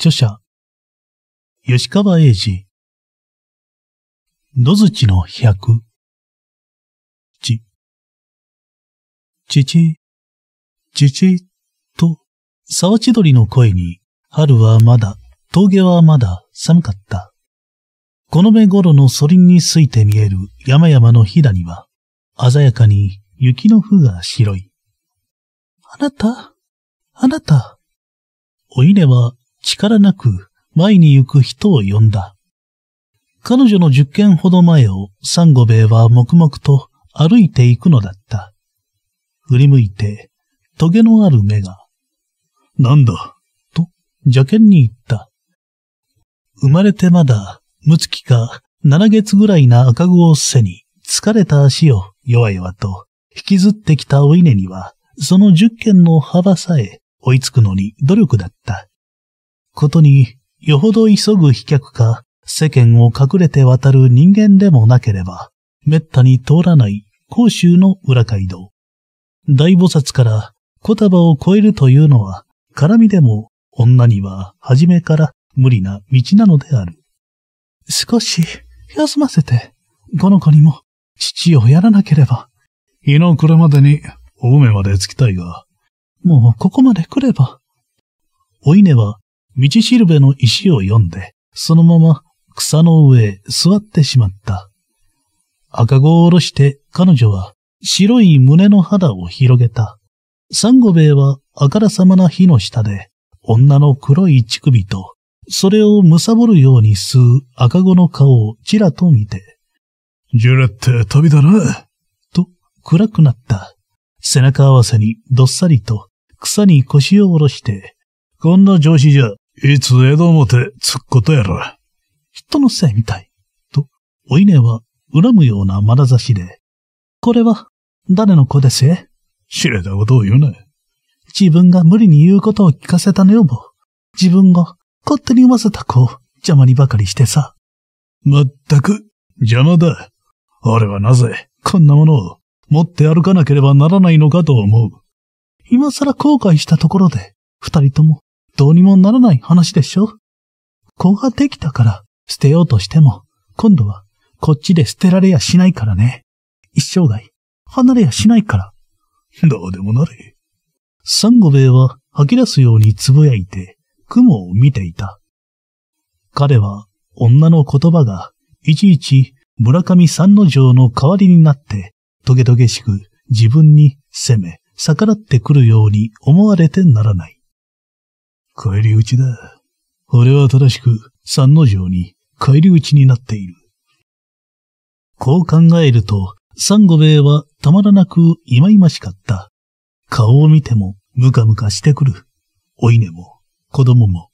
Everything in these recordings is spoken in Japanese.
著者、吉川英治。野槌の百。ち、ちち、ちち、と、沢千鳥の声に、春はまだ、峠はまだ寒かった。この目頃のソリンについて見える山々のひだには、鮮やかに雪の風が白い。あなた、あなた。おいれは力なく前に行く人を呼んだ。彼女の十軒ほど前をサンゴベイは黙々と歩いていくのだった。振り向いて、トゲのある目が、なんだ、と邪険に言った。生まれてまだ、むつきか7月ぐらいな赤子を背に、疲れた足を弱々と引きずってきたお稲には、その十軒の幅さえ追いつくのに努力だった。ことによほど急ぐ飛脚か世間を隠れて渡る人間でもなければ、滅多に通らない甲州の裏街道。大菩薩から言葉を超えるというのは、絡みでも女には初めから無理な道なのである。少し休ませて、この子にも父をやらなければ。日の暮れまでに青梅まで着きたいが、もうここまで来れば。お稲は道しるべの石を読んで、そのまま草の上へ座ってしまった。赤子を下ろして彼女は白い胸の肌を広げた。サンゴベイはあからさまな火の下で、女の黒い乳首と、それを貪るように吸う赤子の顔をちらと見て、ジュラって旅だな、と暗くなった。背中合わせにどっさりと草に腰を下ろして、こんな上司じゃいつ江戸表つっことやら。人のせいみたい。と、お稲は恨むような眼差しで。これは、誰の子ですえ知れたことを言うな。自分が無理に言うことを聞かせたのよも。自分が勝手に産ませた子を邪魔にばかりしてさ。まったく、邪魔だ。俺はなぜ、こんなものを持って歩かなければならないのかと思う。今更後悔したところで、二人ともどうにもならない話でしょ子ができたから捨てようとしても、今度はこっちで捨てられやしないからね。一生涯、離れやしないから。どうでもなれ。サンゴベイは吐き出すように呟いて、雲を見ていた。彼は女の言葉がいちいち村上三之丞の代わりになって、トゲトゲしく自分に責め、逆らってくるように思われてならない。帰り討ちだ。俺は正しく三の城に返り討ちになっている。こう考えると、三五兵衛はたまらなく忌々しかった。顔を見てもムカムカしてくる。お稲も、子供も。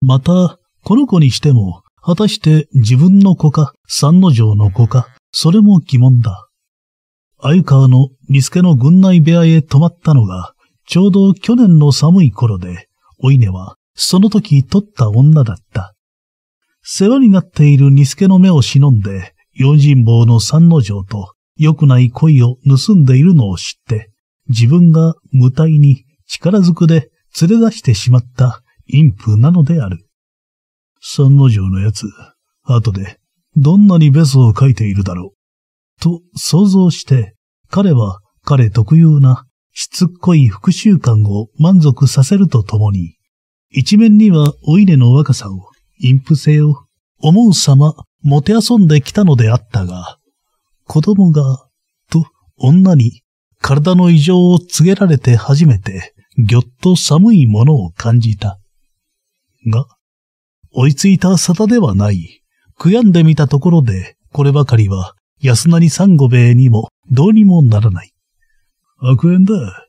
また、この子にしても、果たして自分の子か、三の城の子か、それも疑問だ。鮎川のリスケの軍内部屋へ泊まったのが、ちょうど去年の寒い頃で、お稲は、その時取った女だった。世話になっているニスケの目を忍んで、用心棒の三の城と良くない恋を盗んでいるのを知って、自分が無体に力ずくで連れ出してしまった陰譜なのである。三の城のやつ、後でどんなにベスを書いているだろう。と想像して、彼は彼特有なしつっこい復習感を満足させるとともに、一面にはお稲の若さを、陰譜性を、思う様、もてあそんできたのであったが、子供が、と女に体の異常を告げられて初めて、ぎょっと寒いものを感じた。が、追いついた沙汰ではない。悔やんでみたところで、こればかりは、安成三五兵衛にもどうにもならない。悪縁だ。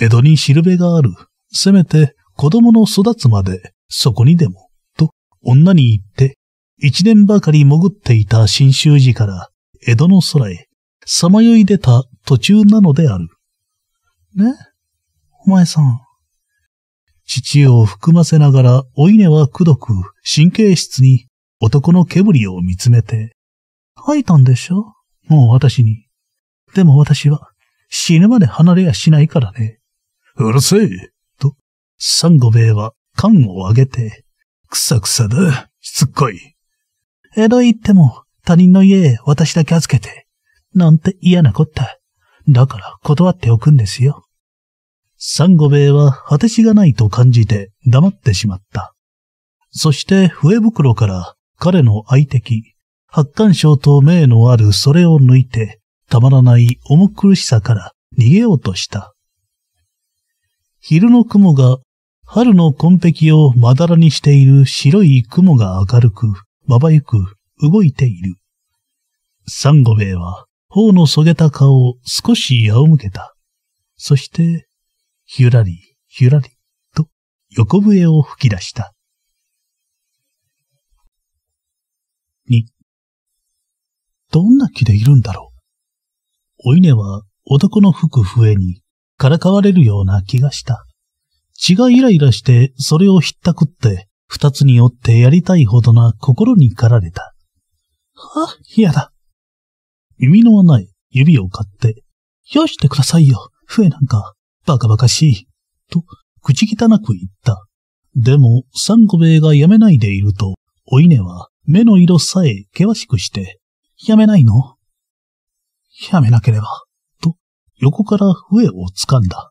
江戸にしるべがある。せめて子供の育つまでそこにでも、と女に言って、一年ばかり潜っていた新州寺から江戸の空へ、さまよい出た途中なのである。ねお前さん。父を含ませながらお稲はくどく神経質に男の煙りを見つめて、吐いたんでしょもう私に。でも私は、死ぬまで離れやしないからね。うるせえと、サンゴベイは缶をあげて、くさくさだ、しつっこい。江戸い行っても他人の家へ私だけ預けて、なんて嫌なこった。だから断っておくんですよ。サンゴベイは果てしがないと感じて黙ってしまった。そして笛袋から彼の愛敵、発汗症と名のあるそれを抜いて、たまらない重苦しさから逃げようとした。昼の雲が春の紺碧をまだらにしている白い雲が明るく、まばゆく動いている。サンゴベイは頬のそげた顔を少し仰向けた。そして、ひゅらり、ひゅらり、と横笛を吹き出した。2どんな気でいるんだろうお稲は男の吹く笛にからかわれるような気がした。血がイライラしてそれをひったくって、二つに折ってやりたいほどな心に駆られた。は、嫌だ。弓のない指を買って、よしてくださいよ、笛なんか、バカバカしい、と、口汚く言った。でも、サンゴベがやめないでいると、お稲は目の色さえ険しくして、やめないのやめなければ、と、横から笛を掴んだ。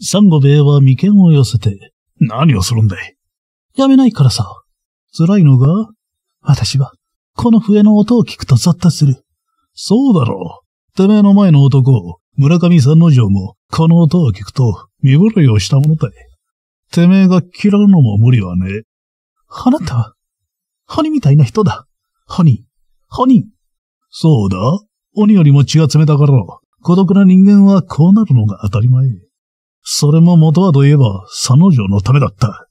サンゴベは眉間を寄せて、何をするんだいやめないからさ。辛いのが、私は、この笛の音を聞くとゾッとする。そうだろう。てめえの前の男、村上三之丞も、この音を聞くと、身震いをしたものだい。てめえが嫌うのも無理はね。あなたは、ハニみたいな人だ。ハニハニそうだ鬼よりも血が冷たから、孤独な人間はこうなるのが当たり前。それも元はといえば、三の城のためだった。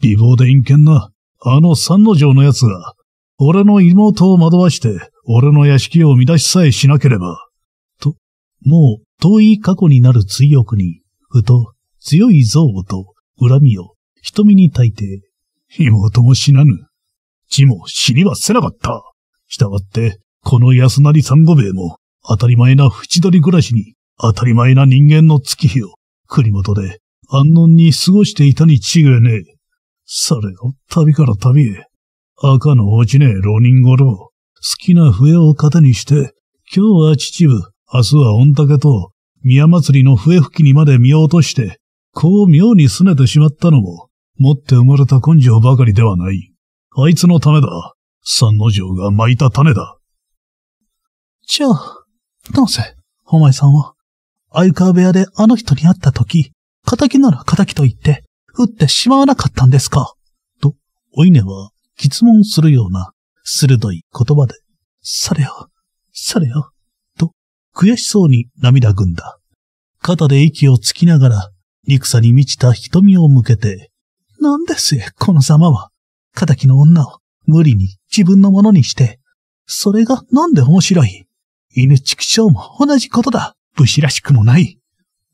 美貌で陰険な、あの三の城の奴が、俺の妹を惑わして、俺の屋敷を乱しさえしなければ。と、もう遠い過去になる追憶に、ふと強い憎悪と恨みを瞳に焚いて、妹も死なぬ。地も死にはせなかった。従って、この安成三五兵衛も、当たり前な縁取り暮らしに、当たり前な人間の月日を、栗本で安穏に過ごしていたに違えねえ。されど、旅から旅へ。赤の落ちねえ浪人郎。好きな笛を糧にして、今日は秩父、明日は御嶽と、宮祭りの笛吹きにまで見落として、こう妙に拗ねてしまったのも、持って生まれた根性ばかりではない。あいつのためだ。三の城が巻いた種だ。じゃあ、なぜ、お前さんは、相川部屋であの人に会った時、仇なら仇と言って、撃ってしまわなかったんですかと、お稲は、質問するような、鋭い言葉で、されよ、されよ、と、悔しそうに涙ぐんだ。肩で息をつきながら、憎さに満ちた瞳を向けて、なんですよ、このざまは。仇の女を無理に自分のものにして、それがなんで面白い犬畜生も同じことだ。武士らしくもない。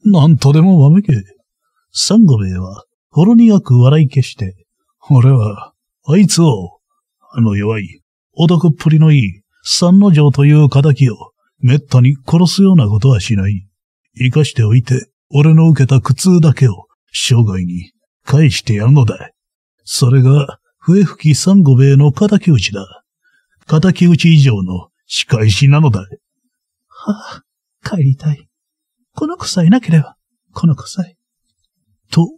なんとでもわめけ。サンゴ兵衛は、ほろ苦く笑い消して、俺は、あいつを、あの弱い、男っぷりのいい、三の城という仇を、めったに殺すようなことはしない。生かしておいて、俺の受けた苦痛だけを、生涯に、返してやるのだ。それが、笛吹き三五兵衛の仇討ちだ。仇討ち以上の仕返しなのだ。はあ、帰りたい。この子さえなければ、この子さえ。と、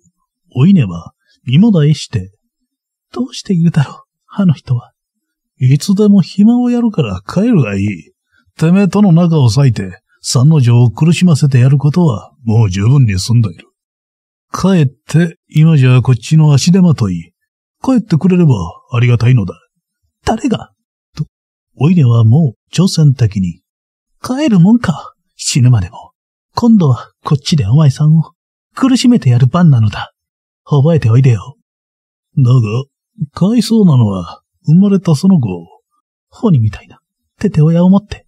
お稲は、身もだして、どうしているだろう、あの人は。いつでも暇をやるから帰るがいい。てめえとの仲を裂いて、三の女を苦しませてやることは、もう十分に済んでいる。帰って、今じゃこっちの足手まとい。帰ってくれればありがたいのだ。誰がと、お稲はもう挑戦的に、帰るもんか。死ぬまでも。今度はこっちでお前さんを苦しめてやる番なのだ。覚えておいでよ。だが、かわいそうなのは生まれたその子。ホニみたいな、手手親を持って。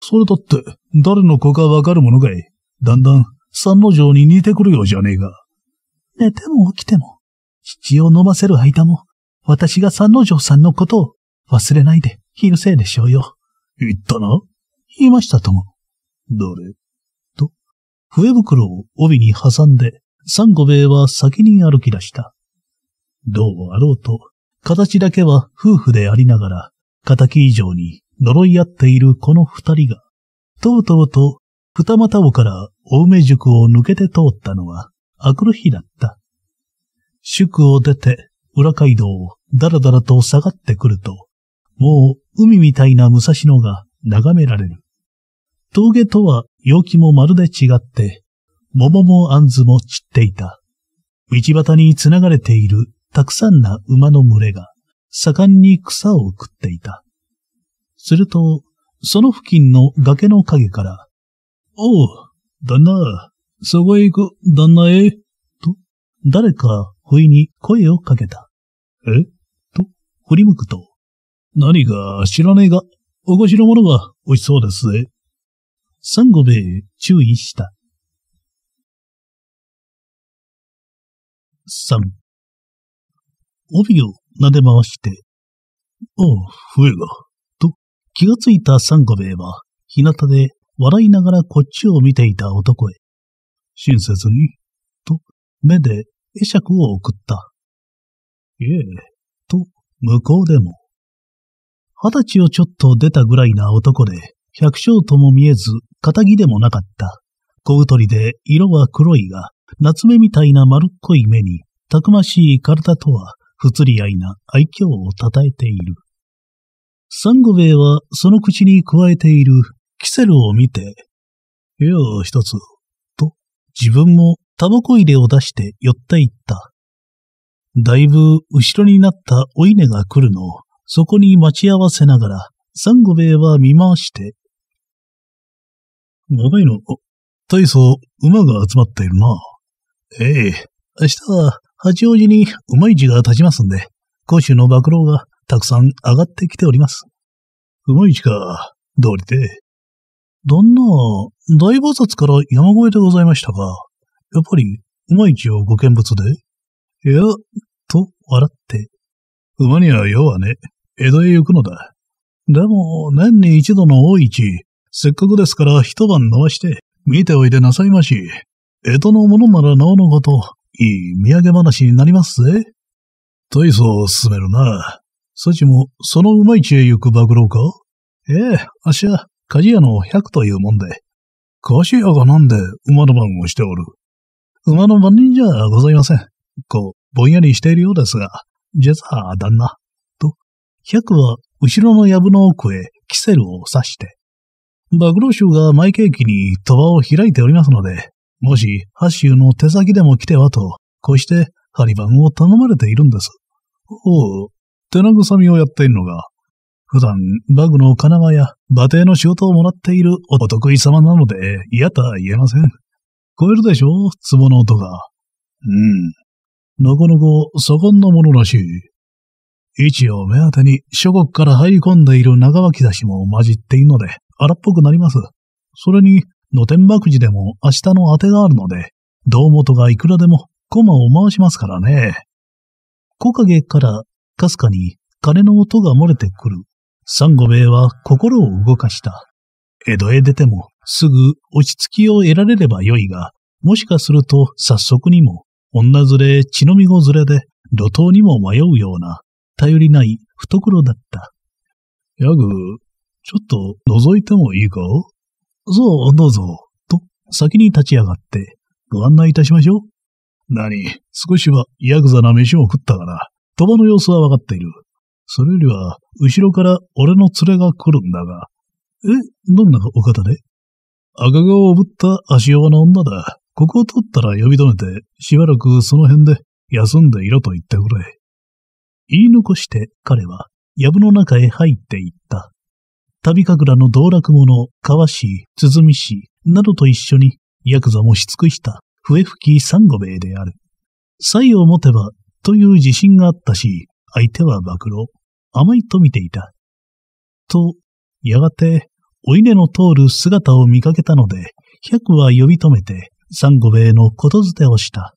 それだって、誰の子かわかるものかい。だんだん、三の城に似てくるようじゃねえが。寝ても起きても、父を飲ませる間も、私が三の城さんのことを忘れないで昼せいでしょうよ。言ったな言いましたとも。どれと、笛袋を帯に挟んで、三五兵は先に歩き出した。どうあろうと、形だけは夫婦でありながら、仇以上に呪い合っているこの二人が、とうとうと二股尾から青梅塾を抜けて通ったのは、明くる日だった。宿を出て、裏街道をだらだらと下がってくると、もう海みたいな武蔵野が眺められる。峠とは陽気もまるで違って、桃も杏も散っていた。道端に繋がれているたくさんな馬の群れが盛んに草を食っていた。すると、その付近の崖の影から、おう、旦那、そこへ行く、旦那へ、と、誰か不意に声をかけた。えと、振り向くと、何か知らねえが、お越しの者が美味しそうですぜ。サンゴベへ注意した。三、帯を撫で回して、おう、笛が、と気がついたサンゴベイは、日向で笑いながらこっちを見ていた男へ、親切に、と目で会釈を送った。いえ、と向こうでも。二十歳をちょっと出たぐらいな男で、百姓とも見えず肩着でもなかった。小太りで色は黒いが、夏目みたいな丸っこい目に、たくましい体とは、不釣り合いな愛嬌を称えている。サンゴベイはその口に加えているキセルを見て、よう一つ、と、自分もタバコ入れを出して寄っていった。だいぶ後ろになったお稲が来るのを、そこに待ち合わせながら、サンゴベイは見回して長いの、大層馬が集まっているな。ええ、明日は八王子に馬市が立ちますんで、甲州の爆露がたくさん上がってきております。馬市か、どうりで。旦那、大菩薩から山越えでございましたか。やっぱり馬市をご見物でいや、と笑って。馬には用はね、江戸へ行くのだ。でも、年に一度の大市、せっかくですから一晩飲ばして、見ておいでなさいまし。江戸のものならなおのこと、いい土産話になりますぜ。大層進めるな。そちも、そのうまいへ行く爆露かええ、あっしは、鍛冶屋の百というもんで。菓子屋がなんで馬の番をしておる。馬の番人じゃございません。こう、ぼんやりしているようですが、実は旦那。と、百は後ろの藪の奥へキセルを刺して、バグロ州がマイケーキに賭場を開いておりますので、もし、ハッシュの手先でも来てはと、こうしてハリバンを頼まれているんです。おう、手慰みをやっているのが、普段、バグの金輪や馬蹄の仕事をもらっているお得意様なので、嫌とは言えません。超えるでしょ壺の音が。うん。のこのこ、そこんのものらしい。位置を目当てに諸国から入り込んでいる長脇差しも混じっているので、荒っぽくなります。それに、露天幕寺でも明日の当てがあるので、堂本がいくらでも駒を回しますからね。木陰からかすかに鐘の音が漏れてくる。三五兵衛は心を動かした。江戸へ出てもすぐ落ち着きを得られればよいが、もしかすると早速にも、女連れ、血のみご連れで、路頭にも迷うような、頼りない懐だった。やぐ、ちょっと覗いてもいいかそう、どうぞ。と、先に立ち上がって、ご案内いたしましょう。何、少しはヤクザな飯を食ったから、鳥羽の様子はわかっている。それよりは、後ろから俺の連れが来るんだが。え、どんなお方で赤顔をぶった足弱の女だ。ここを取ったら呼び止めて、しばらくその辺で休んでいろと言ってくれ。言い残して彼は、藪の中へ入っていった。旅神楽の道楽者、川市、鼓市、などと一緒に、ヤクザもし尽くした、笛吹き三五兵衛である。才を持てば、という自信があったし、相手は暴露、甘いと見ていた。と、やがて、お稲の通る姿を見かけたので、百は呼び止めて、三五兵衛のことづてをした。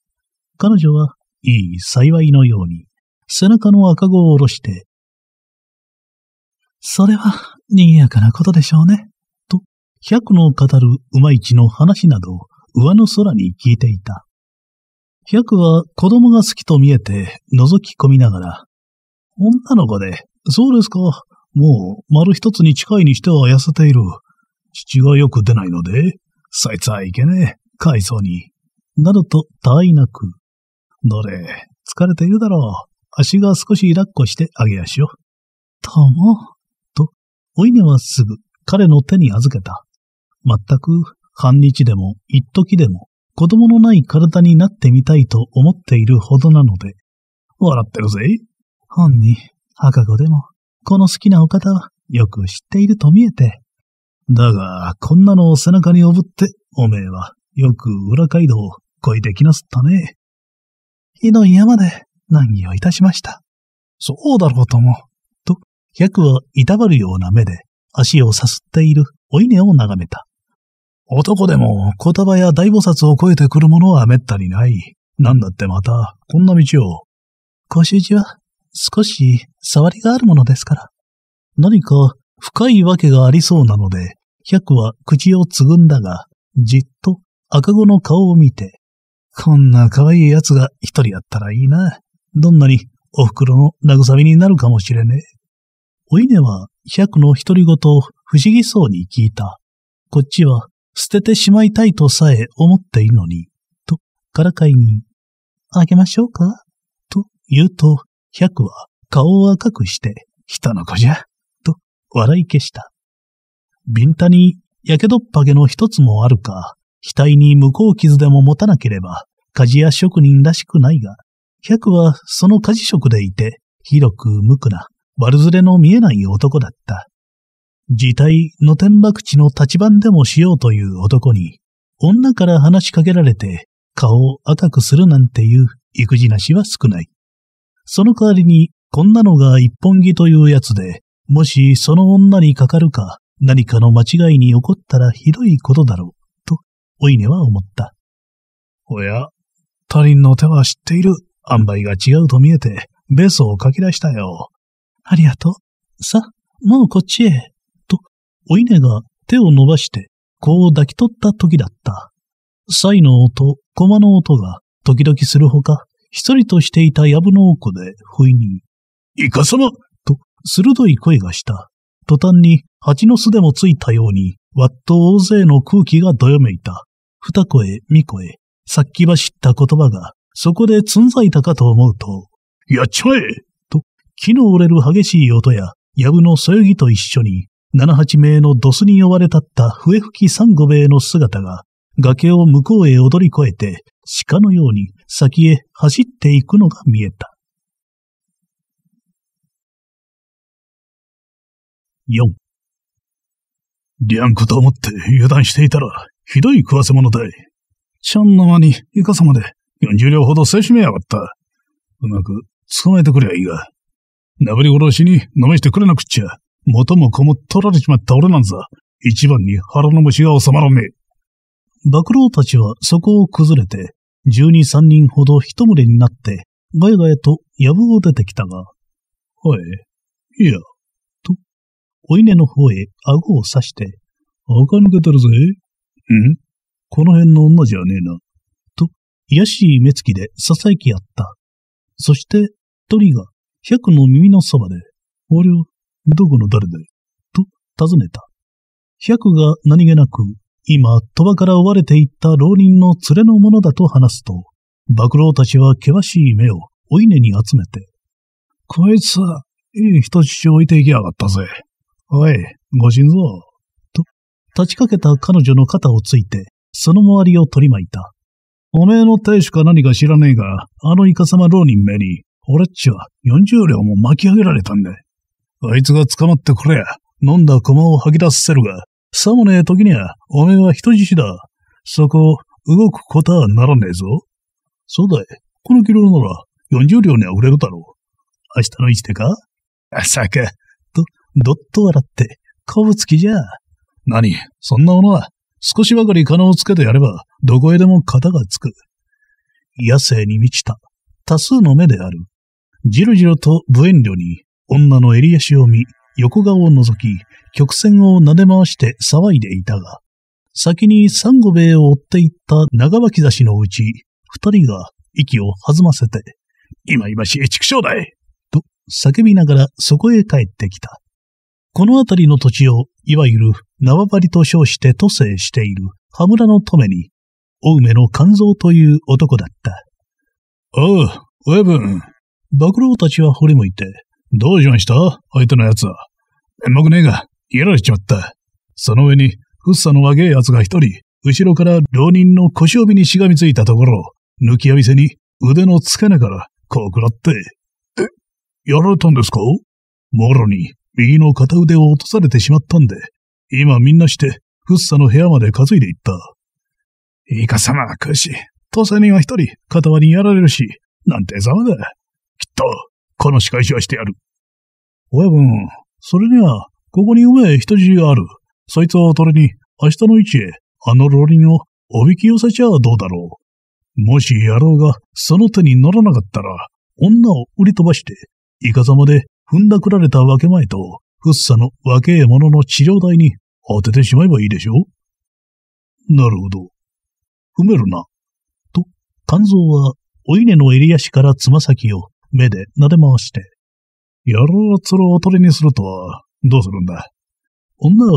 彼女は、いい幸いのように、背中の赤子を下ろして、それは、賑やかなことでしょうね。と、百の語る馬市の話など上の空に聞いていた。百は子供が好きと見えて覗き込みながら、女の子で、そうですか。もう丸一つに近いにしては痩せている。父がよく出ないので、そいつはいけねえ。海藻に。などと大泣く。どれ、疲れているだろう。足が少し抱っこしてあげやしよ。とも、お稲はすぐ彼の手に預けた。全く半日でも一時でも子供のない体になってみたいと思っているほどなので、笑ってるぜ。本に、赤子でも、この好きなお方はよく知っていると見えて。だが、こんなのを背中におぶって、おめえは、よく裏街道をこいできなすったね。ひどい山で、難儀をいたしました。そうだろうとも。百は痛ばるような目で足をさすっているお稲を眺めた。男でも言葉や大菩薩を超えてくるものは滅多にない。なんだってまた、こんな道を。ご主人は、少し、触りがあるものですから。何か、深いわけがありそうなので、百は口をつぐんだが、じっと赤子の顔を見て、こんな可愛い奴が一人やったらいいな。どんなにお袋の慰みになるかもしれねえ。お稲は百の独り言を不思議そうに聞いた。こっちは捨ててしまいたいとさえ思っているのに、と、からかいに、あげましょうかと言うと、百は顔を赤くして、人の子じゃ、と笑い消した。ビンタに、やけどっぱげの一つもあるか、額に向こう傷でも持たなければ、鍛冶屋職人らしくないが、百はその鍛冶職でいて、広く無垢な、悪ずれの見えない男だった。自体、の天博地の立番でもしようという男に、女から話しかけられて、顔を赤くするなんていう育児なしは少ない。その代わりに、こんなのが一本木というやつで、もしその女にかかるか、何かの間違いに起こったらひどいことだろう、と、おいねは思った。おや、他人の手は知っている。塩梅が違うと見えて、ベースを書き出したよ。ありがとう。さ、もうこっちへ。と、お稲が手を伸ばして、こう抱き取った時だった。サイの音、駒の音が、時々するほか、ひそりとしていた藪の奥で、不意に、イカ様と、鋭い声がした。途端に、蜂の巣でもついたように、わっと大勢の空気がどよめいた。二声、三声、さっき走った言葉が、そこでつんざいたかと思うと、やっちまえ木の折れる激しい音や、やぶのそよぎと一緒に、七八名のドスに呼ばれ立った笛吹き三五衛の姿が、崖を向こうへ踊り越えて、鹿のように先へ走っていくのが見えた。四。リャンクと思って油断していたら、ひどい食わせ者だい。ちゃんの間にイカ様で四十両ほどせしめやがった。うまく捕まえてくりゃいいが。殴り殺しに飲めしてくれなくっちゃ、元も子も取られちまった俺なんざ、一番に腹の虫が収まらねえ。爆老たちはそこを崩れて、十二三人ほど一群れになって、ガヤガヤと藪を出てきたが、はい、いや、と、お稲の方へ顎を刺して、垢抜けてるぜ。んこの辺の女じゃねえな。と、卑しい目つきで囁きあった。そして、鳥が百の耳のそばで、俺をは、どこの誰だいと尋ねた。百が何気なく、今、鳥羽から追われていった浪人の連れの者だと話すと、幕老たちは険しい目をお稲に集めて、こいつは、いい人質を置いていきやがったぜ。おい、ご心臓。と、立ちかけた彼女の肩をついて、その周りを取り巻いた。おめえの亭主か何か知らねえが、あのイカ様浪人めに、俺っちは40両も巻き上げられたんだ。あいつが捕まってくれ。飲んだ駒を吐き出せるが、さもねえ時には、おめえは人質だ。そこ、動くことはならねえぞ。そうだい。このキロなら、40両には売れるだろう。明日の一手か朝か。と、どっと笑って、こぶつきじゃ。何、そんなものは、少しばかり金をつけてやれば、どこへでも型がつく。野生に満ちた、多数の目であるじろじろと無遠慮に、女の襟足を見、横顔を覗き、曲線を撫で回して騒いでいたが、先にサンゴベイを追っていった長脇差しのうち、二人が息を弾ませて、今々しい畜生だいと叫びながらそこへ帰ってきた。この辺りの土地を、いわゆる縄張りと称して都政している羽村の留めに、青梅の肝臓という男だった。おう、親分、バクロたちは掘り向いて、どうしました相手の奴は。面目ねえが、やられちまった。その上に、フッサの若え奴が一人、後ろから浪人の腰帯にしがみついたところ、抜きやびせに腕の付け根からこうくらって、え、やられたんですかもろに右の片腕を落とされてしまったんで、今みんなして、フッサの部屋まで担いで行った。イカ様、クシ、土佐人は一人、片割にやられるし、なんてざまだ。きっと、この仕返しはしてやる。親分、それには、ここにうめえ人質がある。そいつを取りに、明日の位置へ、あのロリをおびき寄せちゃどうだろう。もし野郎がその手に乗らなかったら、女を売り飛ばして、イカサマで踏んだくられた分け前と、ふっさの若え者の治療代に当ててしまえばいいでしょなるほど。踏めるな。と、肝臓は、お稲の襟足からつま先を目で撫で回して。野郎はそれを当りにするとは、どうするんだ。女を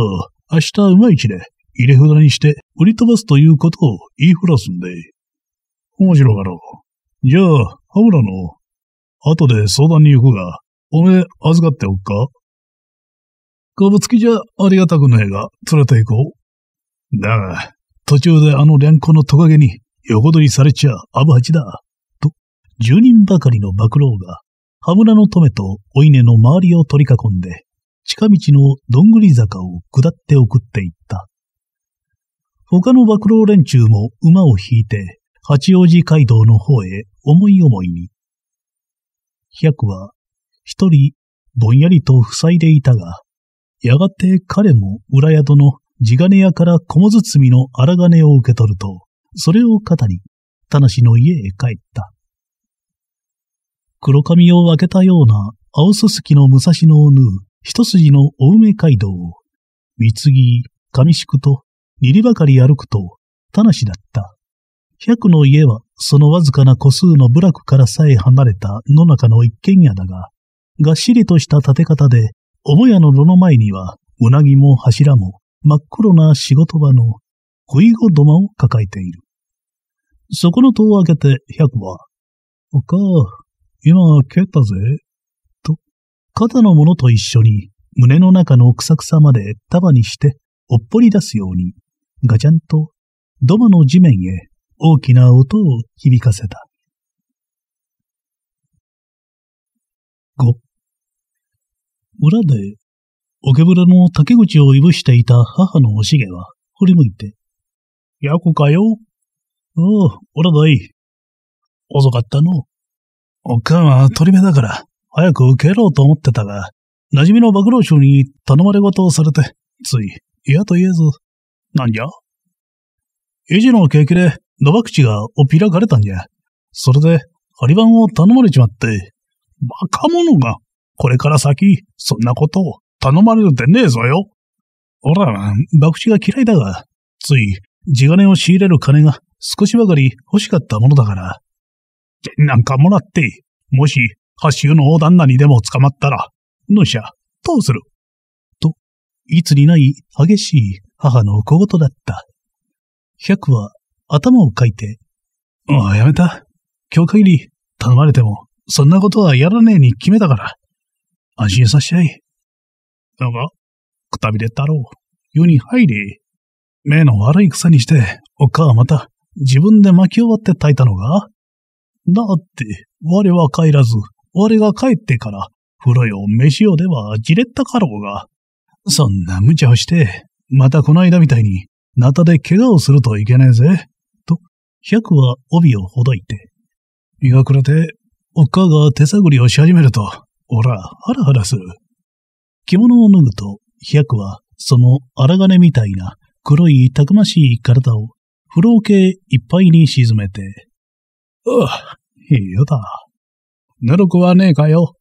明日うまい気で入れ札にして売り飛ばすということを言いふらすんで。面白がろう。じゃあ、羽村の、後で相談に行くが、おめえ預かっておくかかぶつきじゃありがたくねえが、連れて行こう。だが、途中であの連行のトカゲに横取りされちゃアブハチだ。十人ばかりの幕老が、羽村の止めとお稲の周りを取り囲んで、近道のどんぐり坂を下って送っていった。他の幕老連中も馬を引いて、八王子街道の方へ思い思いに。百は、一人、ぼんやりと塞いでいたが、やがて彼も裏宿の地金屋から小包の荒金を受け取ると、それを肩に、田無の家へ帰った。黒髪を分けたような青すすきの武蔵野を縫う一筋の青梅街道を、三木、上宿と二里ばかり歩くと、田無だった。百の家はそのわずかな個数の部落からさえ離れた野中の一軒家だが、がっしりとした建て方で、母屋の炉の前には、うなぎも柱も真っ黒な仕事場の、ふいご土間を抱えている。そこの戸を開けて百は、おか今、蹴ったぜ。と、肩のものと一緒に、胸の中のくさくさまで束にして、おっぽり出すように、ガチャンと、土間の地面へ大きな音を響かせた。五。裏で、おけぶらの竹口をいぶしていた母のおしげは、振り向いて、やこかよ。おう、おらだい。遅かったの。おかんは取り目だから、早く受けろと思ってたが、馴染みの爆老衆に頼まれ事をされて、つい、嫌と言えず、なんじゃ維持の景気で、野爆地がおぴらかれたんじゃ。それで、張り番を頼まれちまって、バカ者が、これから先、そんなことを頼まれるでねえぞよ。ほら、爆地が嫌いだが、つい、地金を仕入れる金が少しばかり欲しかったものだから、なんかもらって、もし、発シの大旦那にでも捕まったら、のしゃ、どうすると、いつにない激しい母の小言だった。百は頭をかいて、ああ、やめた。今日限り頼まれても、そんなことはやらねえに決めたから。安心させちゃい。だが、くたびれ太郎、世に入り、目の悪い草にして、おっかはまた、自分で巻き終わって炊いたのが、だって、我は帰らず、我が帰ってから、風呂よ、飯よではじれったかろうが。そんな無茶をして、またこの間みたいに、なたで怪我をするといけねえぜ。と、百は帯をほどいて。日が暮れて、おっかが手探りをし始めると、おら、ハラハラする。着物を脱ぐと、百は、その荒金みたいな黒いたくましい体を、風呂桶いっぱいに沈めて、ああ、嫌だ。ぬるくはねえかよ。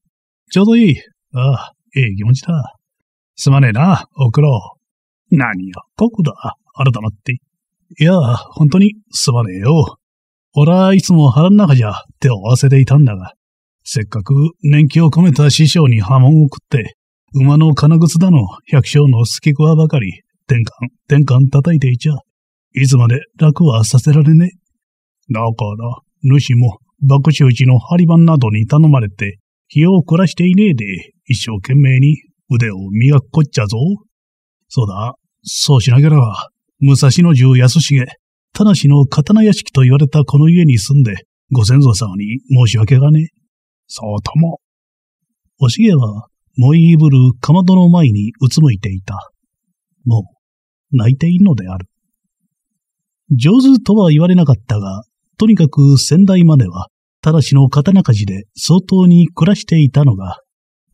ちょうどいい。ああ、いい気持ちだ。すまねえな、おくろ。何や、ここだ。改まって。いや、本当に、すまねえよ。俺はいつも腹の中じゃ手を合わせていたんだが、せっかく年季を込めた師匠に波紋を食って、馬の金靴だの百姓のすきくわばかり、転換、転換叩いていちゃ、いつまで楽はさせられねえ。だから、主も爆笑地のり盤などに頼まれて、日を暮らしていねえで、一生懸命に腕を磨くこっちゃぞ。そうだ、そうしなければ、武蔵野重安重、田無の刀屋敷と言われたこの家に住んで、ご先祖様に申し訳がねえ。そうとも。おしげは、燃えいぶるかまどの前にうつむいていた。もう、泣いているのである。上手とは言われなかったが、とにかく先代までは、ただしの刀鍛冶で相当に暮らしていたのが、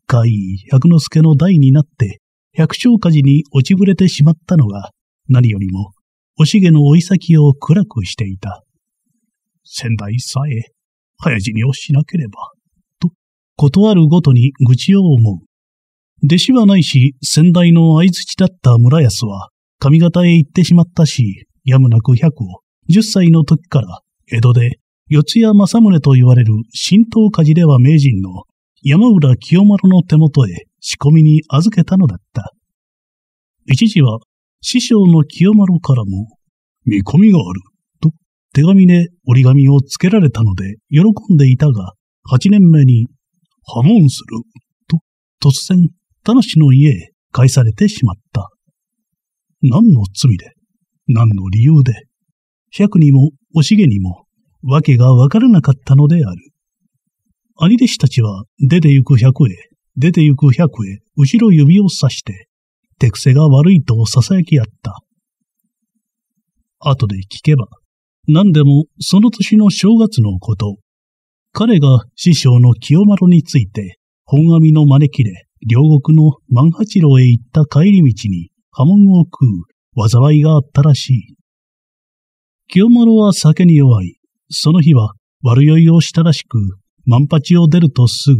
甲斐百之助の代になって、百姓鍛冶に落ちぶれてしまったのが、何よりも、おしげの老い先を暗くしていた。先代さえ、早死にをしなければ、と、断るごとに愚痴を思う。弟子はないし、先代の相槌だった村安は、上方へ行ってしまったし、やむなく百を、十歳の時から江戸で四谷正宗と言われる神道家事では名人の山浦清丸の手元へ仕込みに預けたのだった。一時は師匠の清丸からも、見込みがある、と手紙で折り紙をつけられたので喜んでいたが、8年目に、破門する、と突然、田主の家へ返されてしまった。何の罪で、何の理由で、百にもおしげにも、わけがわからなかったのである。兄弟子たちは、出て行く百へ、出て行く百へ、後ろ指をさして、手癖が悪いと囁き合った。後で聞けば、何でもその年の正月のこと、彼が師匠の清丸について、本阿弥の招きで、両国の万八郎へ行った帰り道に波紋を食う災いがあったらしい。清丸は酒に弱い。その日は悪酔いをしたらしく、万八を出るとすぐ、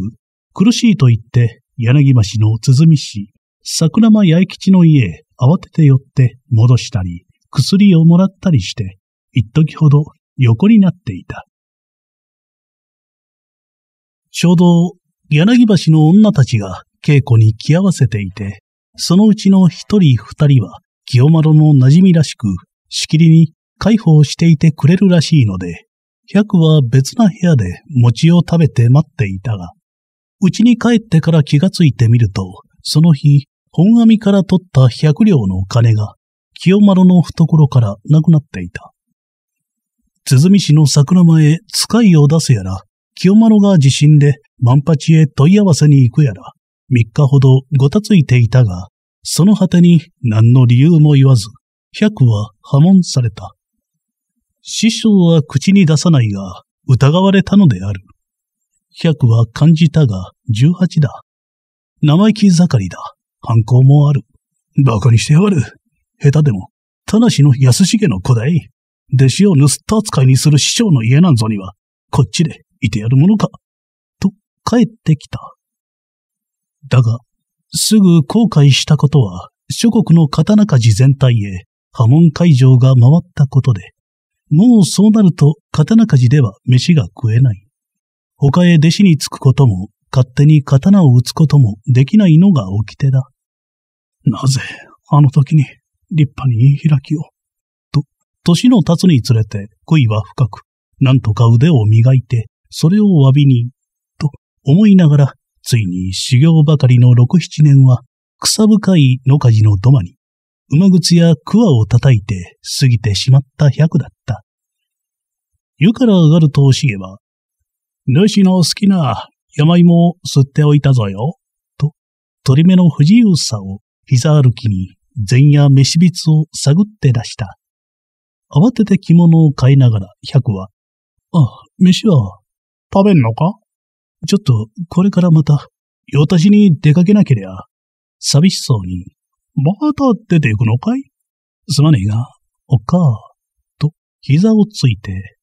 苦しいと言って、柳橋の鼓市、桜間八重吉の家へ慌てて寄って戻したり、薬をもらったりして、一時ほど横になっていた。ちょうど柳橋の女たちが稽古に来合わせていて、そのうちの一人二人は清丸の馴染みらしく、しきりに解放していてくれるらしいので、百は別な部屋で餅を食べて待っていたが、うちに帰ってから気がついてみると、その日、本網から取った百両の金が、清丸の懐からなくなっていた。鼓見市の桜間へ使いを出すやら、清丸が地震で万八へ問い合わせに行くやら、三日ほどごたついていたが、その果てに何の理由も言わず、百は破門された。師匠は口に出さないが、疑われたのである。百は感じたが、十八だ。生意気盛りだ。反抗もある。馬鹿にしてやがる。下手でも、ただしの安重の子だい。弟子を盗った扱いにする師匠の家なんぞには、こっちでいてやるものか。と、帰ってきた。だが、すぐ後悔したことは、諸国の刀鍛冶全体へ波紋会場が回ったことで、もうそうなると刀鍛冶では飯が食えない。他へ弟子につくことも、勝手に刀を打つこともできないのが掟だ。なぜ、あの時に、立派に言い開きを。と、年の経つにつれて、恋は深く、なんとか腕を磨いて、それを詫びに、と思いながら、ついに修行ばかりの六七年は、草深い野鍛冶の土間に、馬靴や桑を叩いて過ぎてしまった百だった。湯から上がるとしげは、主の好きな山芋を吸っておいたぞよ、と、鳥目の不自由さを膝歩きに前夜飯びを探って出した。慌てて着物を買いながら百は、あ、飯は食べんのかちょっとこれからまた、私に出かけなけりゃ、寂しそうにまた出て行くのかいすまねえが、おっか、と膝をついて、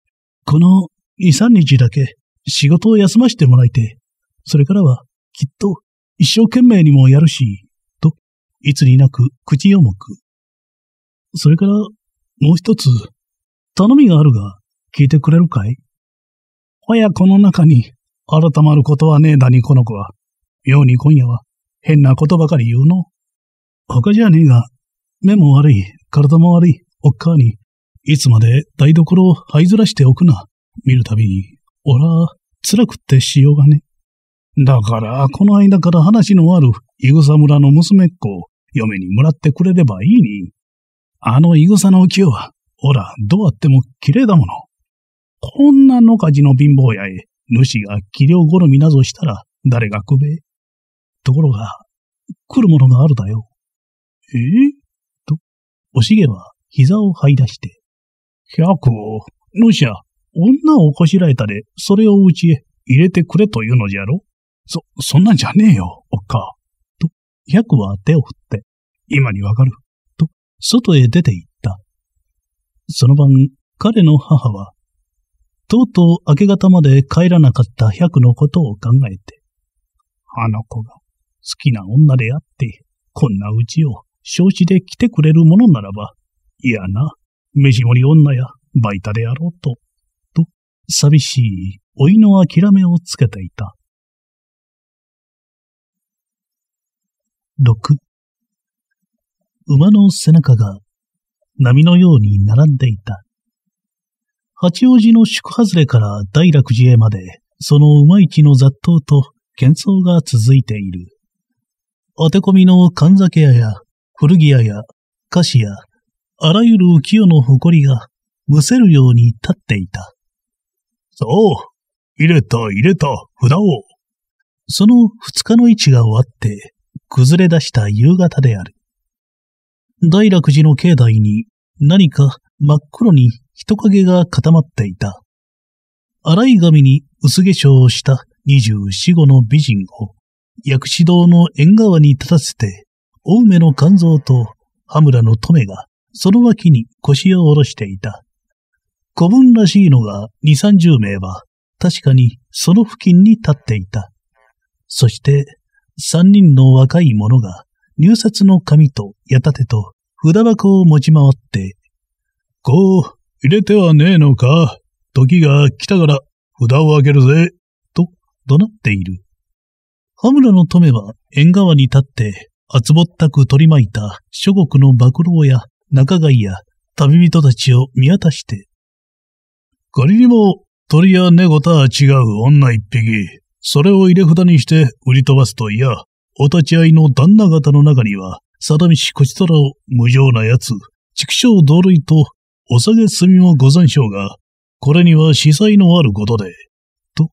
この二三日だけ仕事を休ませてもらいて、それからはきっと一生懸命にもやるし、と、いつになく口をもく。それから、もう一つ、頼みがあるが、聞いてくれるかいはや、この中に、改まることはねえだにこの子は。妙に今夜は、変なことばかり言うの。他じゃねえが、目も悪い、体も悪い、おっかあに、いつまで台所を這いずらしておくな。見るたびに、おら、辛くってしようがね。だから、この間から話のある、いぐさ村の娘っ子を、嫁にもらってくれればいいに。あのいぐさの浮世は、おら、どうあっても綺麗だもの。こんなの火事の貧乏屋へ、主が器量好みなぞしたら、誰がくべえ。ところが、来るものがあるだよ。えー、と、おしげは膝を這い出して、百を、のしゃ、女をこしらえたで、それをうちへ入れてくれというのじゃろそ、そんなんじゃねえよ、おっか。と、百は手を振って、今にわかる。と、外へ出て行った。その晩、彼の母は、とうとう明け方まで帰らなかった百のことを考えて、あの子が好きな女であって、こんなうちを承知で来てくれるものならば、いやな、目盛り女や、バイタであろうと、と、寂しい、老いの諦めをつけていた。六、馬の背中が、波のように並んでいた。八王子の宿外れから大楽寺へまで、その馬市の雑踏と喧騒が続いている。当て込みの神酒屋や古着屋や菓子やあらゆる浮世の誇りがむせるように立っていた。そう、入れた入れた札を。その二日の位置が終わって崩れ出した夕方である。大楽寺の境内に何か真っ黒に人影が固まっていた。荒い髪に薄化粧をした二十四五の美人を薬師堂の縁側に立たせて青梅の肝臓と羽村の留がその脇に腰を下ろしていた。古文らしいのが二三十名は確かにその付近に立っていた。そして三人の若い者が入札の紙と矢立てと札箱を持ち回って、こう、入れてはねえのか時が来たから札を開けるぜ、と怒鳴っている。羽村の留は縁側に立って厚ぼったく取り巻いた諸国の幕老や仲買や旅人たちを見渡して、仮にも鳥や猫とは違う女一匹、それを入れ札にして売り飛ばすといや、お立ち会いの旦那方の中には、定しこちとらを無情な奴、畜生同類と、お下げ済みもござんしょうが、これには司祭のあることで、と、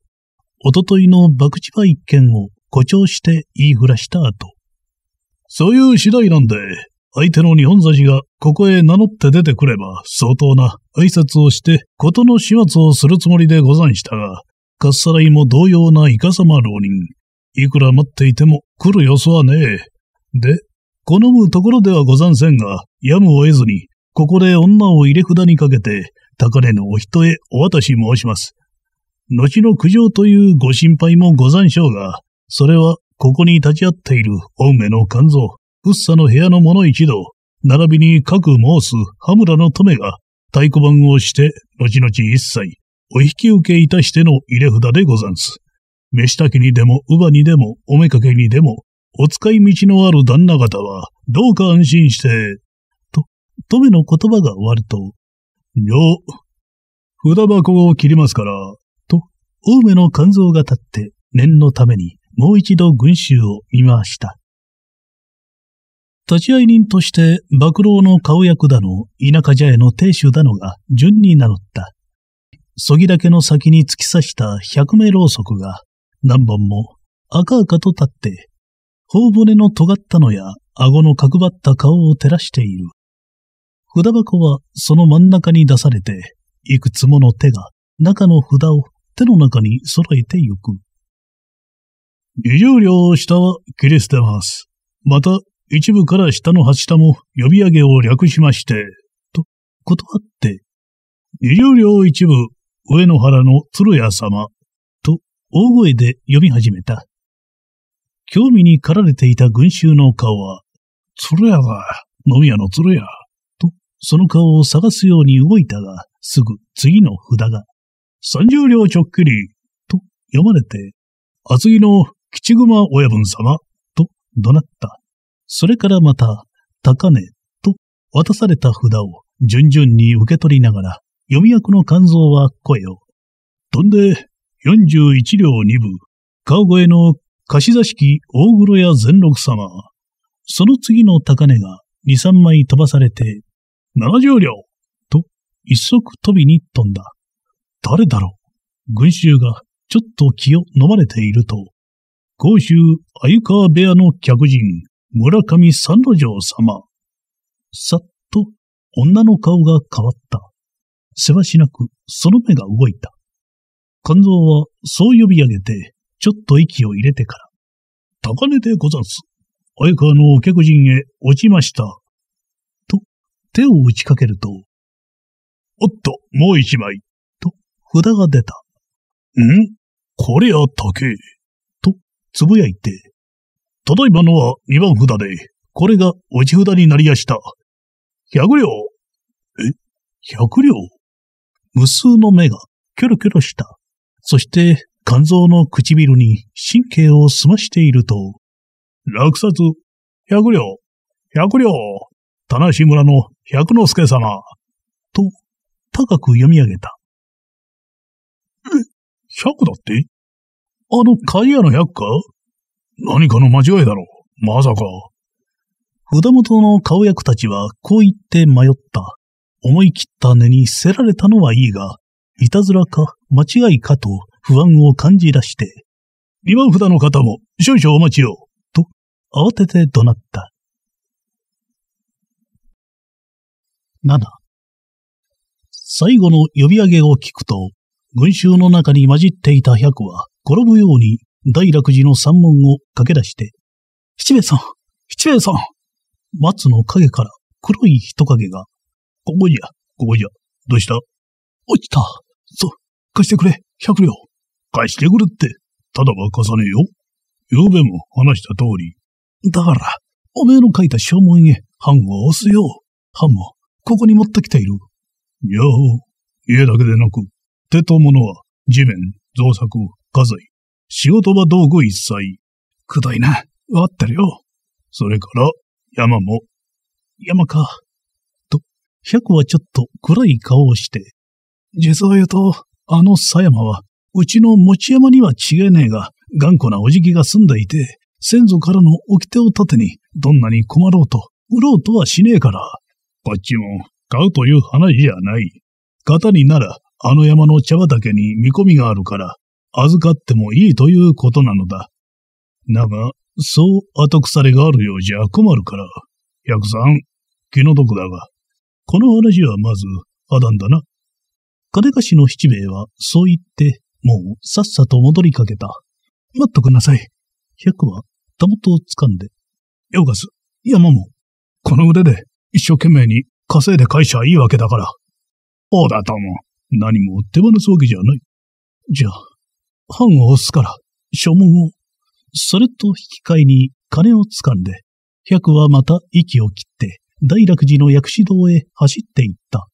おとといの博打場一件を誇張して言いふらした後、そういう次第なんで、相手の日本差しがここへ名乗って出てくれば相当な挨拶をして事の始末をするつもりでござんしたが、かっさらいも同様ないかさま浪人。いくら待っていても来る様子はねえ。で、好むところではござんせんが、やむを得ずに、ここで女を入れ札にかけて、高値のお人へお渡し申します。後の苦情というご心配もござんしょうが、それはここに立ち会っている、御梅の肝臓、フッサの部屋の者一同、並びに各申す、羽村の留が、太鼓判をして、後々一切、お引き受けいたしての入れ札でござんす。飯炊きにでも、乳母にでも、おめかけにでも、お使い道のある旦那方は、どうか安心して、と、留めの言葉が終わると、よ、札箱を切りますから、と、青梅の肝臓が立って、念のために、もう一度群衆を見回した。立ち会い人として、幕老の顔役だの、田舎茶屋の亭主だのが順に名乗った。そぎだけの先に突き刺した百名ろうそくが、何本も赤々と立って、頬骨の尖ったのや顎の角張った顔を照らしている。札箱はその真ん中に出されて、いくつもの手が中の札を手の中に揃えてゆく。二十両下は切り捨てます。また、一部から下の端下も呼び上げを略しまして、と断って、二十両一部、上野原の鶴屋様、と大声で呼び始めた。興味に駆られていた群衆の顔は、鶴屋だ、飲み屋の鶴屋、とその顔を探すように動いたが、すぐ次の札が、三十両ちょっきり、と読まれて、厚木の吉熊親分様、と怒鳴った。それからまた、高値、と渡された札を順々に受け取りながら、読み役の肝臓は声を。飛んで、四十一両二部、川越の貸座敷大黒屋善六様。その次の高値が二三枚飛ばされて、七十両と一足飛びに飛んだ。誰だろう群衆がちょっと気を飲まれていると、甲州鮎川部屋の客人、村上三之丞様。さっと、女の顔が変わった。せわしなく、その目が動いた。肝臓は、そう呼び上げて、ちょっと息を入れてから、高値でござんす。鮎川のお客人へ落ちました。と、手を打ちかけると、おっと、もう一枚。と、札が出た。んこりゃ高え。つぶやいて、ただいまのは二番札で、これが落ち札になりやした。百両。え百両無数の目がキョロキョロした。そして、肝臓の唇に神経を澄ましていると、落札、百両、百両、田無村の百之助様、と、高く読み上げた。え、百だってあの、鍵屋の百か何かの間違いだろう。まさか。札元の顔役たちはこう言って迷った。思い切った根にせられたのはいいが、いたずらか間違いかと不安を感じ出して、二番札の方も少々お待ちを、と慌てて怒鳴った。七。最後の呼び上げを聞くと、群衆の中に混じっていた百は、転ぶように大楽寺の山門を駆け出して、七兵衛さん七兵衛さん松の陰から黒い人影が、ここじゃ、ここじゃ、どうした落ちた。そ、貸してくれ、百両。貸してくれって、ただは貸さねえよ。昨べも話した通り。だから、おめえの書いた証文へ、藩を押すよ。藩も、ここに持ってきている。いや家だけでなく、手と物は、地面、造作、ずい、仕事場道具一切。くどいな。わってるよ。それから、山も。山か。と、百はちょっと暗い顔をして。実を言うと、あの狭山は、うちの持ち山には違えねえが、頑固なおじきが住んでいて、先祖からの掟を盾に、どんなに困ろうと、売ろうとはしねえから。こっちも、買うという話じゃない。型になら、あの山の茶畑に見込みがあるから、預かってもいいということなのだ。だが、そう後腐れがあるようじゃ困るから。百三さん、気の毒だが、この話はまず、あだんだな。金貸しの七兵衛は、そう言って、もう、さっさと戻りかけた。待っとくなさい。百は、たもとを掴んで。よかす、山も、この腕で、一生懸命に、稼いで返しゃいいわけだから。そうだとも、何も手放すわけじゃない。じゃあ、判を押すから、書問を。それと引き換えに金を掴んで、百はまた息を切って、大楽寺の薬師堂へ走っていった。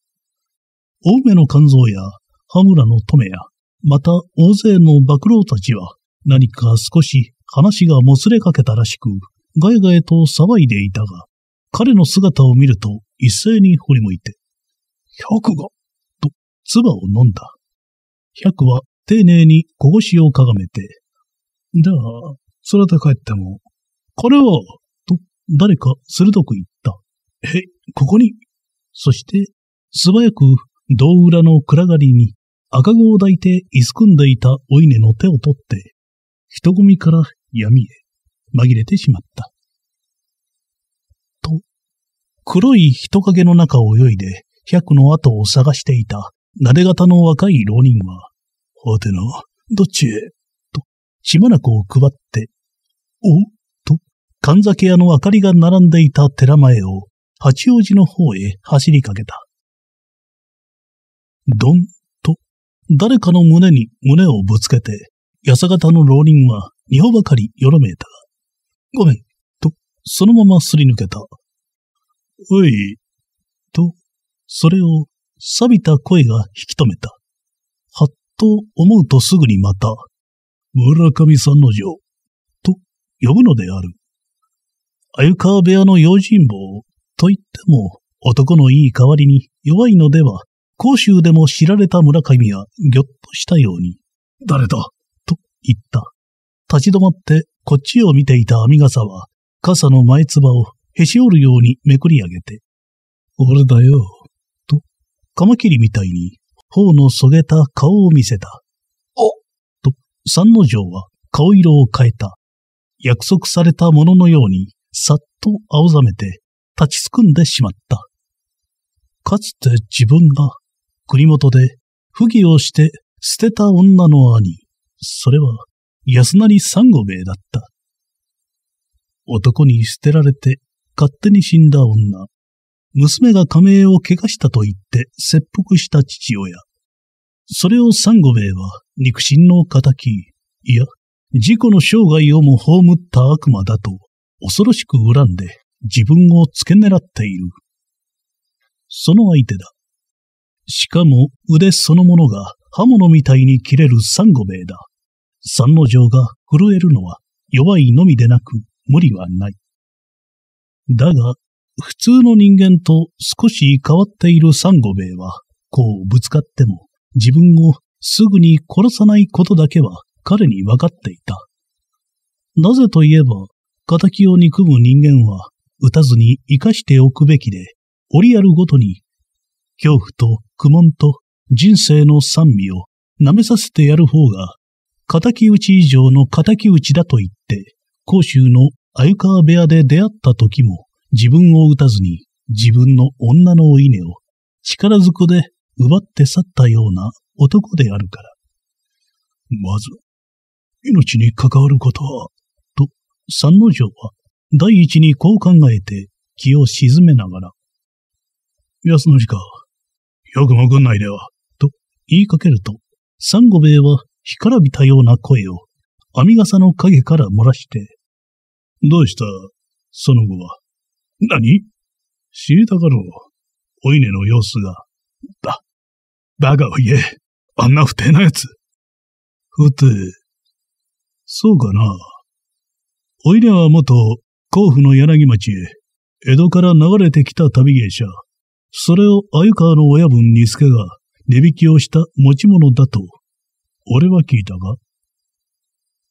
大梅の肝臓や、羽村の留や、また大勢の幕老たちは、何か少し話がもつれかけたらしく、ガヤガヤと騒いでいたが、彼の姿を見ると一斉に振り向いて、百が、と、唾を飲んだ。百は丁寧に拳をかがめて、だが、空帰っても、彼は、と、誰か鋭く言った。え、ここに。そして、素早く、胴裏の暗がりに赤子を抱いて椅すくんでいたお稲の手を取って、人混みから闇へ紛れてしまった。と、黒い人影の中を泳いで、百の後を探していた、なで型の若い浪人は、はてな、どっちへと、しばらくを配って、おと、神酒屋の明かりが並んでいた寺前を、八王子の方へ走りかけた。どんと、誰かの胸に胸をぶつけて、やさ方の老人は二歩ばかりよろめいた。ごめん、と、そのまますり抜けた。おい、と、それを錆びた声が引き止めた。と思うとすぐにまた、村上さんのと呼ぶのである。鮎川部屋の用心棒と言っても、男のいい代わりに弱いのでは、甲州でも知られた村上はぎょっとしたように、誰だと言った。立ち止まってこっちを見ていた網傘は、傘の前つばをへし折るようにめくり上げて、俺だよ、と、カマキリみたいに頬のそげた顔を見せた。おと、三之丞は顔色を変えた。約束されたもののように、さっと青ざめて、立ちすくんでしまった。かつて自分が、国元で、不義をして捨てた女の兄、それは、安成三五兵衛だった。男に捨てられて、勝手に死んだ女、娘が仮名を怪我したと言って切腹した父親。それをサンゴベイは肉親の仇、いや、自己の生涯をも葬った悪魔だと恐ろしく恨んで自分を付け狙っている。その相手だ。しかも腕そのものが刃物みたいに切れるサンゴベイだ。三の城が震えるのは弱いのみでなく無理はない。だが、普通の人間と少し変わっているサンゴベイは、こうぶつかっても自分をすぐに殺さないことだけは彼に分かっていた。なぜといえば、仇を憎む人間は、撃たずに生かしておくべきで、折りあるごとに、恐怖と苦悶と人生の賛美を舐めさせてやる方が、仇討ち以上の仇討ちだと言って、甲州の鮎川部屋で出会った時も、自分を撃たずに、自分の女の稲を、力ずくで奪って去ったような男であるから。まず、命に関わることは、と、三之丞は第一にこう考えて気を沈めながら、安字か、よくもないでは、と言いかけると、三五兵衛は干からびたような声を、網笠の影から漏らして、どうした、その後は。何知りたかろう。お稲の様子が、だ。バカを言え。あんな不定なやつ。不定。そうかな。おいりは元、甲府の柳町へ、江戸から流れてきた旅芸者。それを鮎川の親分にすけが値引きをした持ち物だと、俺は聞いたが。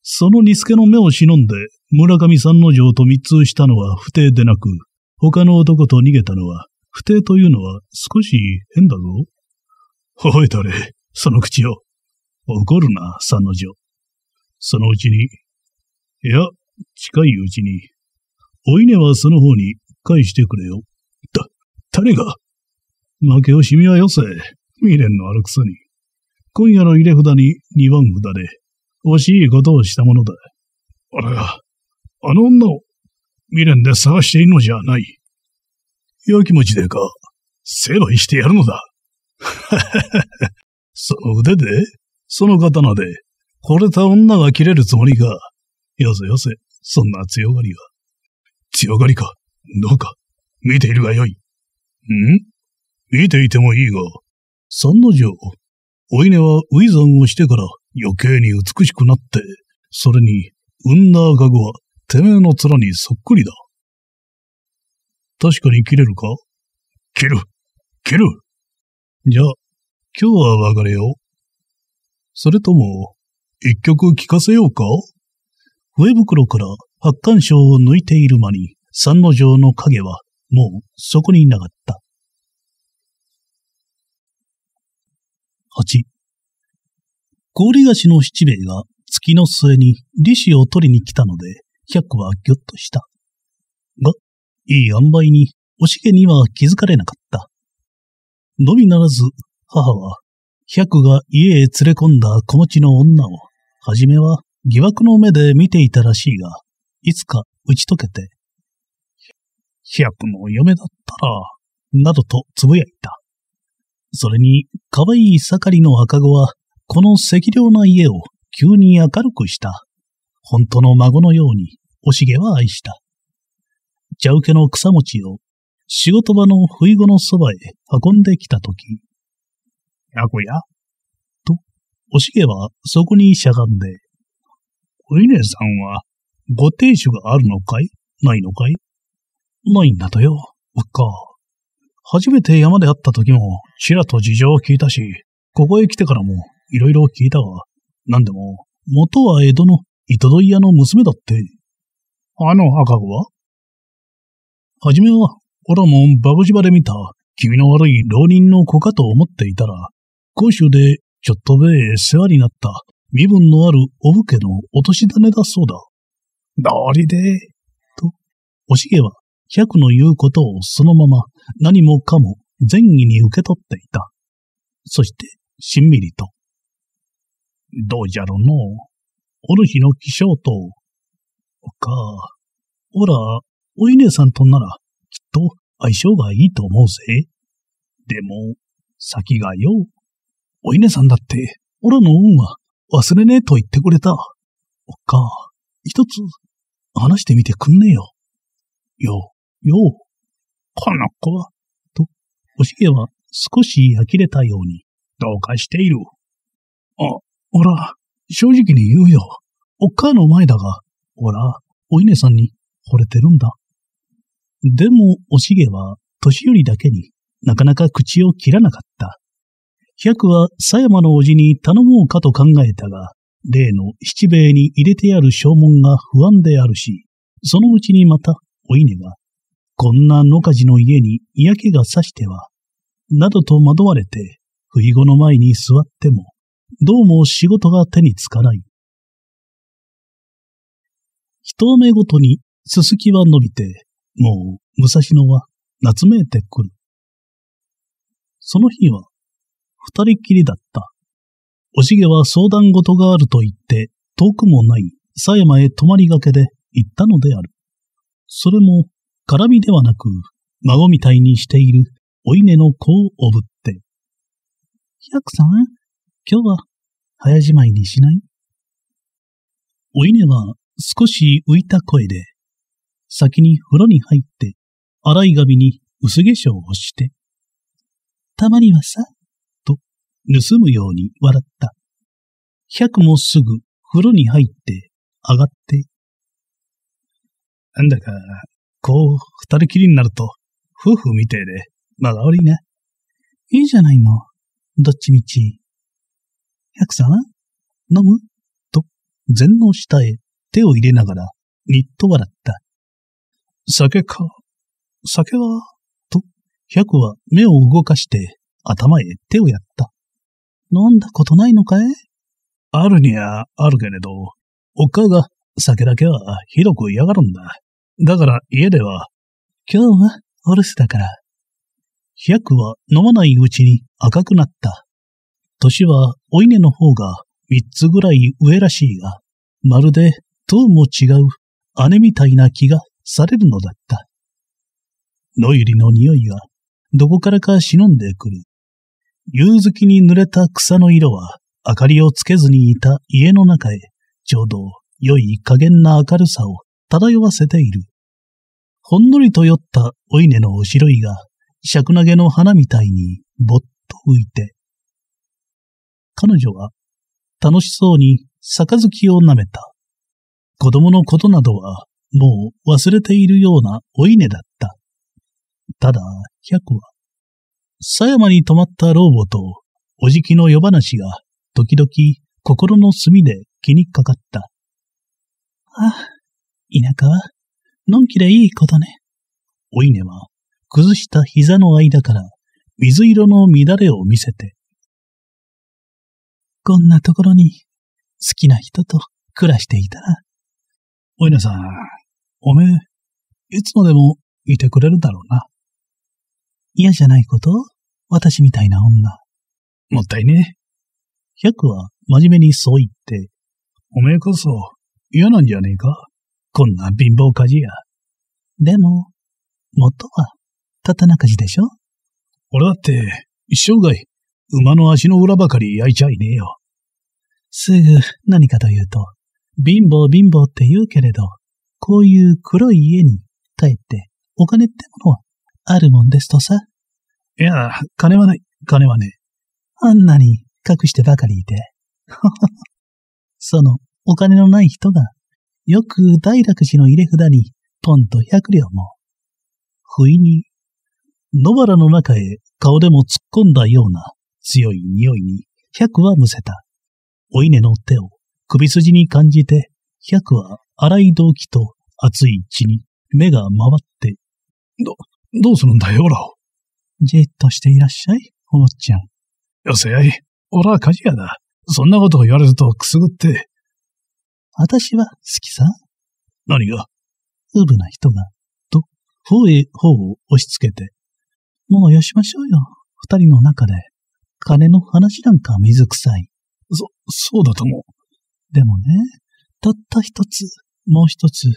そのにスけの目を忍んで、村上三之丞と密通したのは不定でなく、他の男と逃げたのは、不定というのは少し変だぞ。えたれ、その口を。怒るな、三の女。そのうちに、いや、近いうちに、お稲はその方に返してくれよ。だ、誰が負け惜しみはよせ。未練のあるくせに。今夜の入れ札に二番札で、惜しいことをしたものだ。あれが、あの女を未練で探しているのじゃない。良き持ちでか、成敗してやるのだ。その腕でその刀で惚れた女が切れるつもりか。よせよせ、そんな強がりが。強がりか、どうか、見ているがよい。ん見ていてもいいが、三の城、お稲は初産をしてから余計に美しくなって、それに、ウンナーかグは、てめえの面にそっくりだ。確かに切れるか切る切るじゃ、あ、今日は別れよう。それとも、一曲聴かせようか笛袋から発刊症を抜いている間に、三の城の影はもうそこにいなかった。八。氷菓子の七兵衛が月の末に利子を取りに来たので、百個はぎょっとした。が、いい塩梅におしげには気づかれなかった。のみならず、母は、百が家へ連れ込んだ小持ちの女を、はじめは疑惑の目で見ていたらしいが、いつか打ち解けて、百の嫁だったら、などと呟いた。それに、可愛い盛りの赤子は、この赤涼な家を急に明るくした。本当の孫のように、おしげは愛した。茶受けの草餅を仕事場の不意後のそばへ運んできたとき、やこや、と、おしげはそこにしゃがんで、お稲さんは、ご亭主があるのかいないのかいないんだとよ。うっか。初めて山で会った時も、ちらと事情を聞いたし、ここへ来てからも、いろいろ聞いたわ。なんでも、元は江戸の糸戸屋の娘だって。あの赤子ははじめはオラもバブジバで見た気味の悪い浪人の子かと思っていたら、今週でちょっとべえ世話になった身分のあるお武家のお年種だそうだ。うりで、と、おしげは百の言うことをそのまま何もかも善意に受け取っていた。そして、しんみりと。どうじゃろのおる日の気象と、か、おら、お稲さんとなら、きっと相性がいいと思うぜ。でも、先がよ。お稲さんだって、オラの恩は忘れねえと言ってくれた。おっか、一つ話してみてくんねえよ。よ、よ、この子は、と、おしげは少し呆れたように、どうかしている。あ、おら、正直に言うよ。おっかの前だが、おら、お稲さんに惚れてるんだ。でも、おしげは、年寄りだけになかなか口を切らなかった。百は、狭山のおじに頼もうかと考えたが、例の七兵衛に入れてある証文が不安であるし、そのうちにまた、お稲が、こんな野火事の家に嫌気がさしては、などと惑われて、不後の前に座っても、どうも仕事が手につかない。一目ごとに、すすきは伸びて、もう、武蔵野は夏めいてくる。その日は、二人きりだった。おしげは相談事があると言って、遠くもない、狭山へ泊まりがけで行ったのである。それも、絡みではなく、孫みたいにしている、お稲の子をおぶって。ひやくさん、今日は、早じまいにしないお稲は、少し浮いた声で、先に風呂に入って、洗い髪に薄化粧をして、たまにはさ、と盗むように笑った。百もすぐ風呂に入って上がって。なんだか、こう二人きりになると、夫婦みてえで、まだ悪いな。いいじゃないの。どっちみち。百さん飲むと、全の下へ手を入れながら、にっと笑った。酒か。酒は、と、百は目を動かして頭へ手をやった。飲んだことないのかいあるにはあるけれど、おっかが酒だけはひどく嫌がるんだ。だから家では、今日はお留守だから。百は飲まないうちに赤くなった。年はお稲の方が三つぐらい上らしいが、まるでうも違う姉みたいな気がされるのだった。野百合の匂いが、どこからか忍んでくる。夕月に濡れた草の色は、明かりをつけずにいた家の中へ、ちょうど良い加減な明るさを漂わせている。ほんのりと酔ったお稲のおしろいが、尺投げの花みたいにぼっと浮いて。彼女は、楽しそうに杯を舐めた。子供のことなどはもう忘れているようなお稲だった。ただ、百は、狭山に泊まった老母と、おじきの夜話が、時々心の隅で気にかかった。ああ、田舎は、のんきでいいことね。お稲は、崩した膝の間から、水色の乱れを見せて。こんなところに、好きな人と暮らしていたら。お稲さん、おめえ、いつまでもいてくれるだろうな。嫌じゃないこと私みたいな女。もったいねえ。ヒは真面目にそう言って、おめえこそ嫌なんじゃねえかこんな貧乏家事や。でも、元は、たか事でしょ俺だって、一生涯、馬の足の裏ばかり焼いちゃいねえよ。すぐ、何かというと、貧乏貧乏って言うけれど、こういう黒い家に帰ってお金ってものはあるもんですとさ。いや、金はない、金はねあんなに隠してばかりいて。そのお金のない人がよく大楽寺の入れ札にポンと百両も。不意に野原の中へ顔でも突っ込んだような強い匂いに百はむせた。お稲の手を首筋に感じて百は荒い動機と熱い血に目が回って、ど、どうするんだよ、オラを。じっとしていらっしゃい、おっちゃん。よせやい、オラは鍛冶屋だ。そんなことを言われるとくすぐって。私は好きさ。何がうぶな人が、と、方へ方を押し付けて。もうよしましょうよ、二人の中で。金の話なんか水臭い。そ、そうだとも。でもね、たった一つ、もう一つ、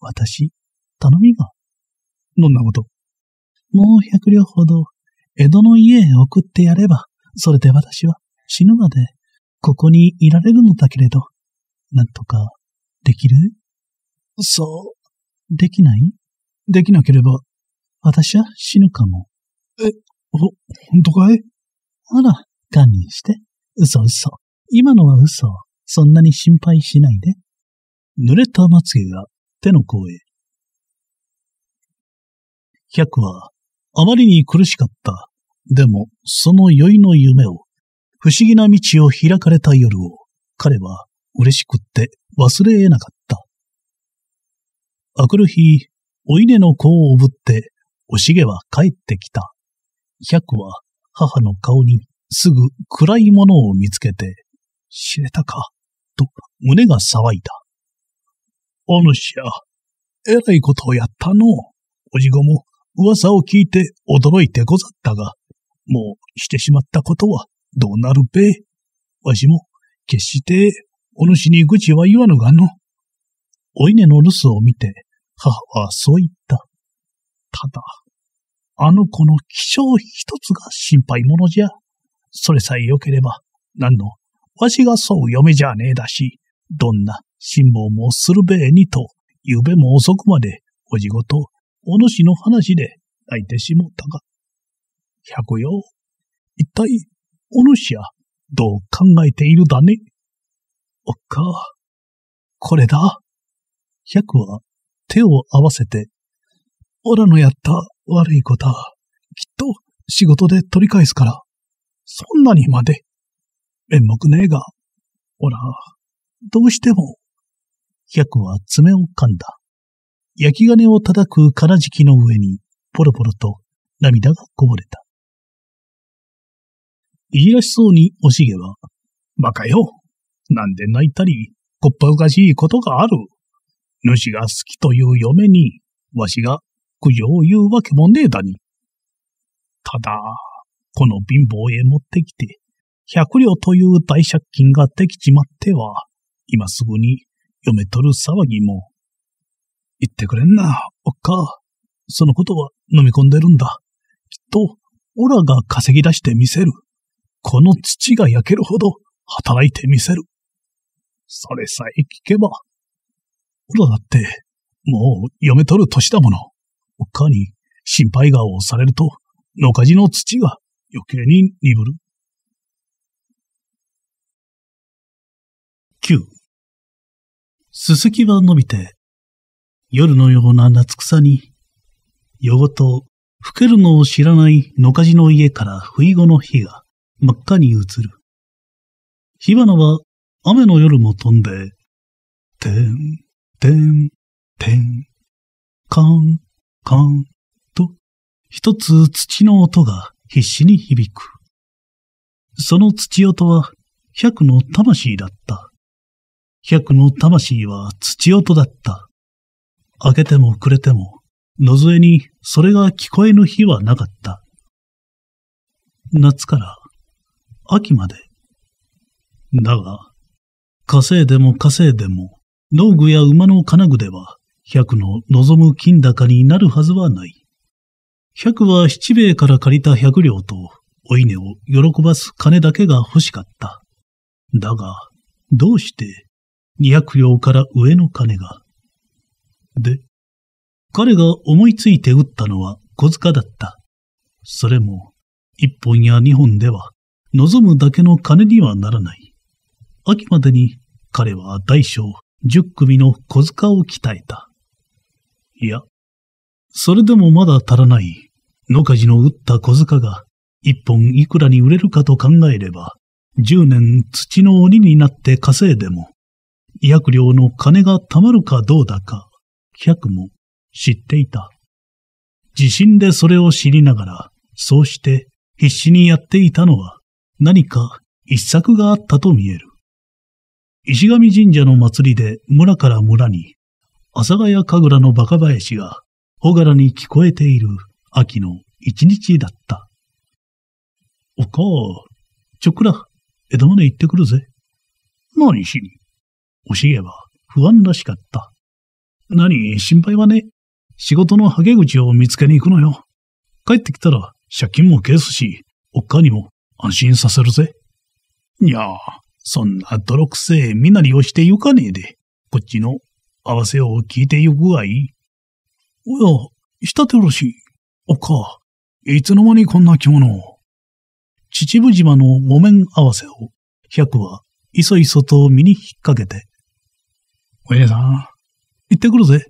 私、頼みが。どんなこともう百両ほど、江戸の家へ送ってやれば、それで私は死ぬまで、ここにいられるのだけれど、なんとか、できるそう、できないできなければ、私は死ぬかも。え、ほ、ほんとかいあら、堪忍して。嘘嘘。今のは嘘。そんなに心配しないで。濡れたまつげがての声。百は、あまりに苦しかった。でも、その酔いの夢を、不思議な道を開かれた夜を、彼は嬉しくって忘れ得なかった。あくる日、お稲の子をおぶって、おしげは帰ってきた。百は母の顔にすぐ暗いものを見つけて、知れたか、と胸が騒いだ。お主や、えらいことをやったの。おじごも噂を聞いて驚いてござったが、もうしてしまったことはどうなるべ。わしも決してお主に愚痴は言わぬがの。お稲の留守を見て母はそう言った。ただ、あの子の気性一つが心配者じゃ。それさえ良ければ、何の、わしがそう嫁じゃねえだし、どんな辛抱もするべえにと、ゆべも遅くまで、おじごと、お主の話で泣いてしもったが。百よ、一体、お主や、どう考えているだね。おっか、これだ。百は、手を合わせて、おらのやった悪いことは、きっと仕事で取り返すから、そんなにまで、面目ねえが、おら、どうしても百は爪を噛んだ。焼き金を叩く金敷きの上に、ポロポロと涙がこぼれた。いじらしそうにおしげは、馬鹿よ。なんで泣いたり、こっぱおかしいことがある。主が好きという嫁に、わしが苦情を言うわけもねえだに。ただ、この貧乏へ持ってきて、百両という大借金ができちまっては、今すぐに嫁取る騒ぎも。言ってくれんな、おっか。そのことは飲み込んでるんだ。きっと、オラが稼ぎ出してみせる。この土が焼けるほど働いてみせる。それさえ聞けば。オラだって、もう嫁取る年だもの。おっかに心配顔をされると、野火事の土が余計に鈍る。9すすきは伸びて、夜のような夏草に、夜ごと、吹けるのを知らない野火事の家から不意後の火が真っ赤に映る。火花は雨の夜も飛んで、てん、てん、てん、かん、かん、と、一つ土の音が必死に響く。その土音は百の魂だった。百の魂は土音だった。開けても暮れても、野添にそれが聞こえぬ日はなかった。夏から秋まで。だが、稼いでも稼いでも、農具や馬の金具では、百の望む金高になるはずはない。百は七兵衛から借りた百両と、お稲を喜ばす金だけが欲しかった。だが、どうして200両から上の金が。で、彼が思いついて打ったのは小塚だった。それも、一本や二本では、望むだけの金にはならない。秋までに彼は大小10組の小塚を鍛えた。いや、それでもまだ足らない、野火事の打った小塚が、一本いくらに売れるかと考えれば、十年土の鬼になって稼いでも、医薬料の金が貯まるかどうだか、百も知っていた。地震でそれを知りながら、そうして必死にやっていたのは何か一策があったと見える。石上神社の祭りで村から村に、阿佐ヶ谷神楽のバカ林が、ほがらに聞こえている秋の一日だった。おかちょっくら、江戸まで行ってくるぜ。何しにおしげは不安らしかった。何、心配はね。仕事のハゲ口を見つけに行くのよ。帰ってきたら借金も消すし、おっかにも安心させるぜ。いやあ、そんな泥臭いえ身なりをしてゆかねえで、こっちの合わせを聞いてゆくがいい。おや、したておろし。おっか、いつの間にこんな着物を。秩父島の木綿合わせを、百は、いそいそと身に引っ掛けて、お姉さん、行ってくるぜ。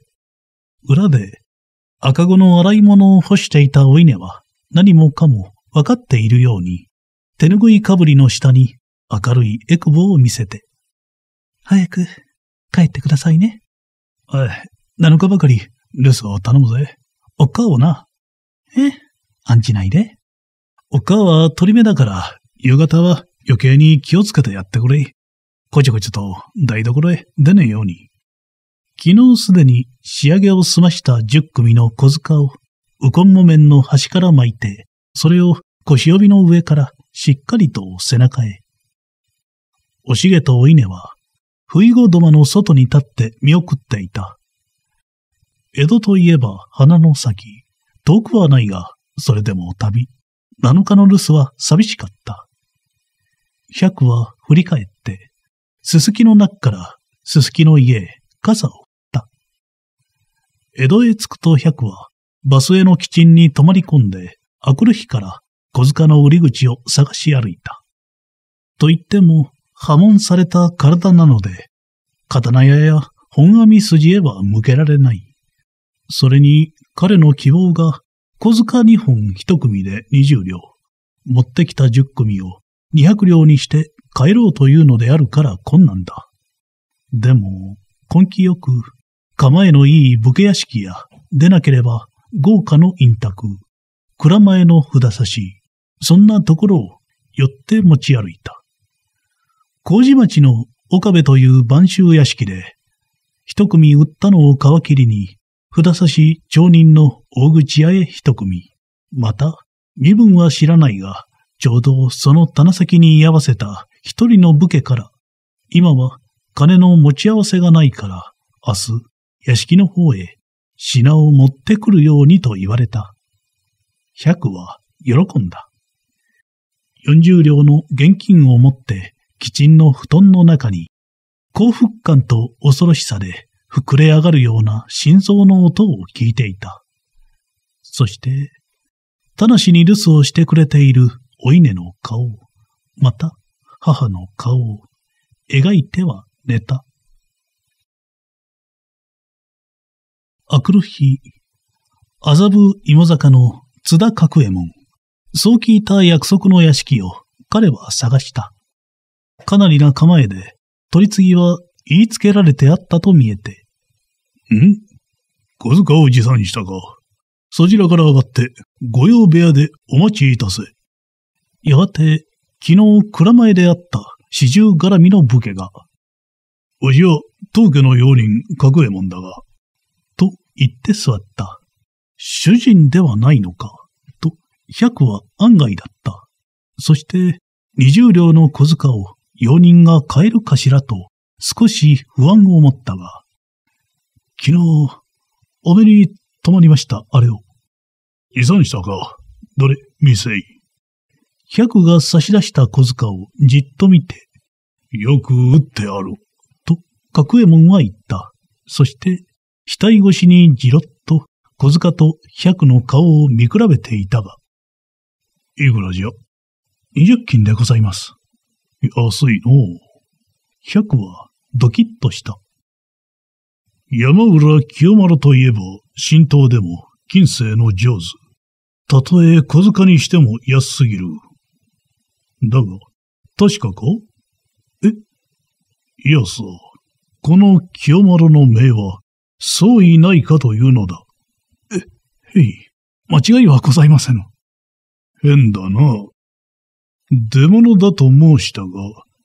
裏で赤子の洗い物を干していたお稲は何もかも分かっているように、手ぬぐいかぶりの下に明るいエクボを見せて。早く帰ってくださいね。おい、7日ばかり留守を頼むぜ。おっかをな。え案じないで。おっかはり目だから、夕方は余計に気をつけてやってくれ。こちょこちょと台所へ出ねえように。昨日すでに仕上げを済ました10組の小塚を、ウコン木面の端から巻いて、それを腰帯の上からしっかりと背中へ。おしげとお稲は、ふいごどまの外に立って見送っていた。江戸といえば花の先、遠くはないが、それでも旅、七日の留守は寂しかった。百は振り返って、すすきの中からすすきの家へ傘を江戸へ着くと百は、バスへの基地に泊まり込んで、あくる日から小塚の売り口を探し歩いた。と言っても、破門された体なので、刀屋や本編み筋へは向けられない。それに、彼の希望が、小塚二本一組で二十両、持ってきた十組を二百両にして帰ろうというのであるから困難だ。でも、根気よく構えのいい武家屋敷や、でなければ豪華の陰卓、蔵前の札差し、そんなところを寄って持ち歩いた。麹町の岡部という晩秋屋敷で、一組売ったのを皮切りに、札差し町人の大口屋へ一組。また、身分は知らないが、ちょうどその棚先に居合わせた一人の武家から、今は金の持ち合わせがないから、明日屋敷の方へ品を持ってくるようにと言われた。百は喜んだ。四十両の現金を持ってちんの布団の中に、幸福感と恐ろしさで膨れ上がるような心臓の音を聞いていた。そして、ただしに留守をしてくれているお稲の顔、また母の顔を描いては寝た。明くる日、麻布芋坂の津田角右衛門。そう聞いた約束の屋敷を彼は探した。かなりな構えで、取り次ぎは言いつけられてあったと見えて。ん小塚を持参したか。そちらから上がって、御用部屋でお待ちいたせ。やがて、昨日蔵前であった四十絡みの武家が。わしは当家の用人、角右衛門だが、行って座った。主人ではないのか、と、百は案外だった。そして、二十両の小塚を用人が買えるかしらと、少し不安を持ったが、昨日、お目に泊まりました、あれを。いさしたか。どれ、店い。百が差し出した小塚をじっと見て、よく打ってある、と、角右衛門は言った。そして、額越しにじろっと小塚と百の顔を見比べていたが。いくらじゃ二十金でございます。安いのう。百はドキッとした。山浦清丸といえば、神道でも近世の上手。たとえ小塚にしても安すぎる。だが、確かかえいやさ、この清丸の名は、そういないかというのだ。え、へい、間違いはございませぬ。変だな。出物だと申したが、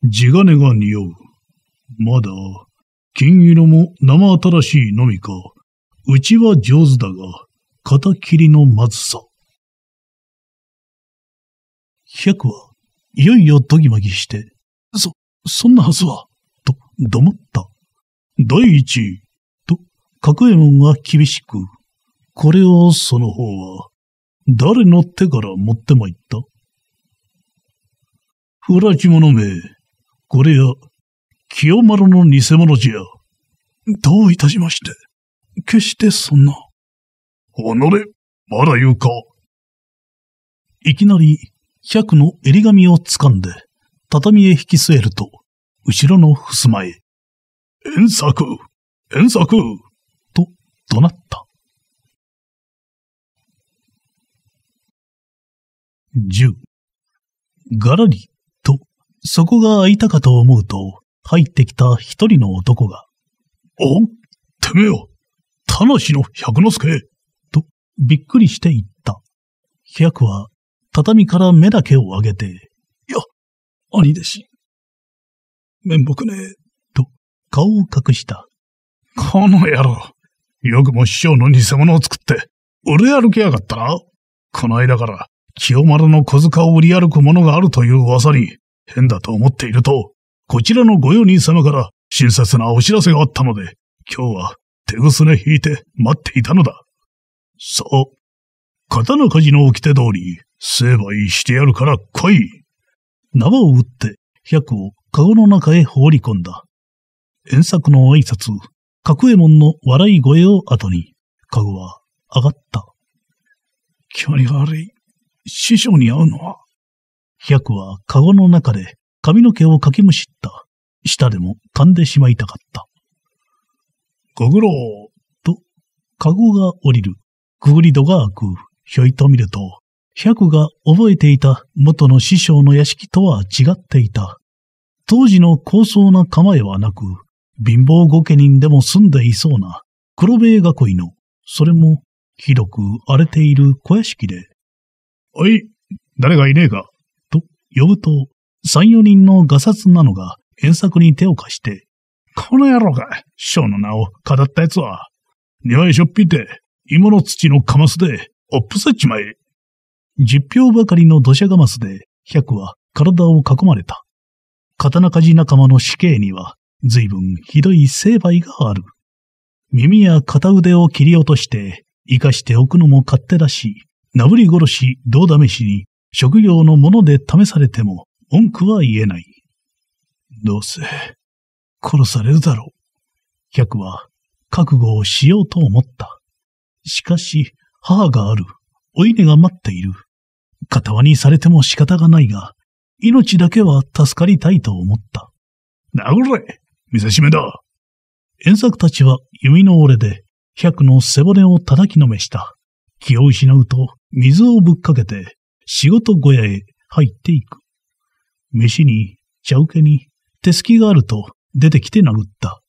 地金が匂う。まだ、金色も生新しいのみか、うちは上手だが、片切りのまずさ。百はいよいよドギマギして、そ、そんなはずは、と、どもった。第一、角右衛門は厳しく、これをその方は、誰の手から持ってまいった不らき者め、これや、清丸の偽物じゃ。どういたしまして。決してそんな。おのれ、まだ言うか。いきなり、百の襟紙を掴んで、畳へ引き据えると、後ろの襖へ。遠作遠作怒鳴った。10ガラリと、そこが開いたかと思うと、入ってきた一人の男が、おてめえよ、田無の百之助と、びっくりして言った。百は、畳から目だけを上げて、いや、兄弟子。面目ねえ、と、顔を隠した。この野郎、よくも師匠の偽物を作って、売れ歩きやがったな。この間から、清丸の小塚を売り歩くものがあるという噂に、変だと思っていると、こちらのご用人様から親切なお知らせがあったので、今日は手ぐすね引いて待っていたのだ。そう。刀鍛冶の掟通り、成敗してやるから来い。縄を打って、百を籠の中へ放り込んだ。遠作の挨拶、角右衛門の笑い声を後に、かごは上がった。距離が悪い。師匠に会うのは。百はかごの中で髪の毛をかきむしった。舌でも噛んでしまいたかった。ご苦労と、かごが降りる。くぐり戸が開く。ひょいと見ると、百が覚えていた元の師匠の屋敷とは違っていた。当時の高層な構えはなく、貧乏御家人でも住んでいそうな黒部衛囲いの、それもひどく荒れている小屋敷で、おい、誰がいねえか、と呼ぶと、三四人のガサツなのが遠作に手を貸して、この野郎が、章の名を語った奴は、庭へしょっぴいて、芋の土のカマスで、おっぷせっちまえ。十票ばかりの土砂ガマスで、百は体を囲まれた。刀鍛冶仲間の死刑には、随分ひどい成敗がある。耳や片腕を切り落として、生かしておくのも勝手だし、なぶり殺し、胴試しに、職業のもので試されても、文句は言えない。どうせ、殺されるだろう。百は、覚悟をしようと思った。しかし、母がある。お稲が待っている。片にされても仕方がないが、命だけは助かりたいと思った。殴れ見せしめだ。遠作たちは弓の折れで、百の背骨を叩きのめした。気を失うと、水をぶっかけて、仕事小屋へ入っていく。飯に、茶受けに、手すきがあると、出てきて殴った。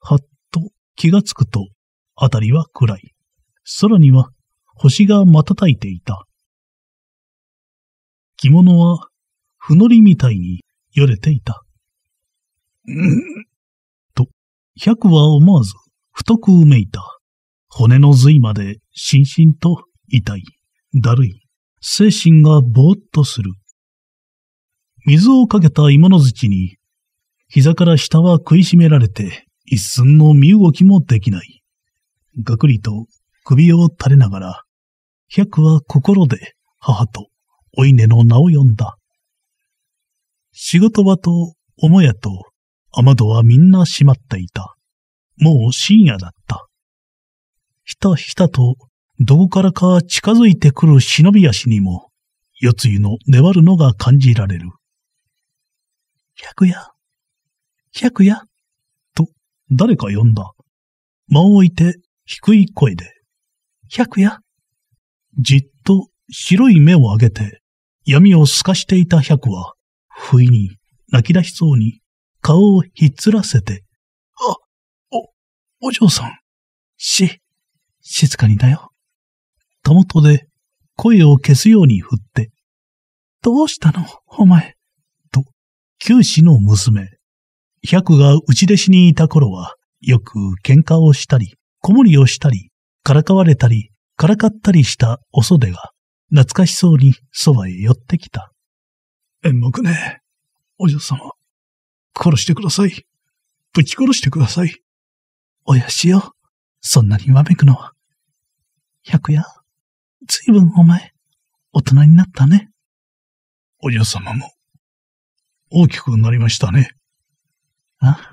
はっと気がつくと、あたりは暗い。空には、星が瞬いていた。着物は、ふのりみたいに、よれていた。んと、百は思わず、太くうめいた。骨の髄まで、しんしんと、痛い、だるい、精神がぼーっとする。水をかけた芋の槌に、膝から下は食いしめられて、一寸の身動きもできない。がくりと首を垂れながら、百は心で母とお稲の名を呼んだ。仕事場と母屋と雨戸はみんな閉まっていた。もう深夜だった。ひたひたと、どこからか近づいてくる忍び足にも、夜露の粘るのが感じられる。百夜、百夜、と誰か呼んだ。間を置いて低い声で、百夜。じっと白い目を上げて、闇を透かしていた百は、不意に泣き出しそうに顔をひっつらせて、あ、お、お嬢さん、し、静かにだよ。たもとで声を消すように振って、どうしたの、お前。と、九死の娘。百がち弟子にいた頃は、よく喧嘩をしたり、子守をしたり、からかわれたり、からかったりしたお袖が、懐かしそうにそばへ寄ってきた。演目ね、お嬢様。殺してください。ぶち殺してください。おやしよ。そんなにわめくのは。百夜、ずいぶんお前、大人になったね。お嬢様も、大きくなりましたね。あ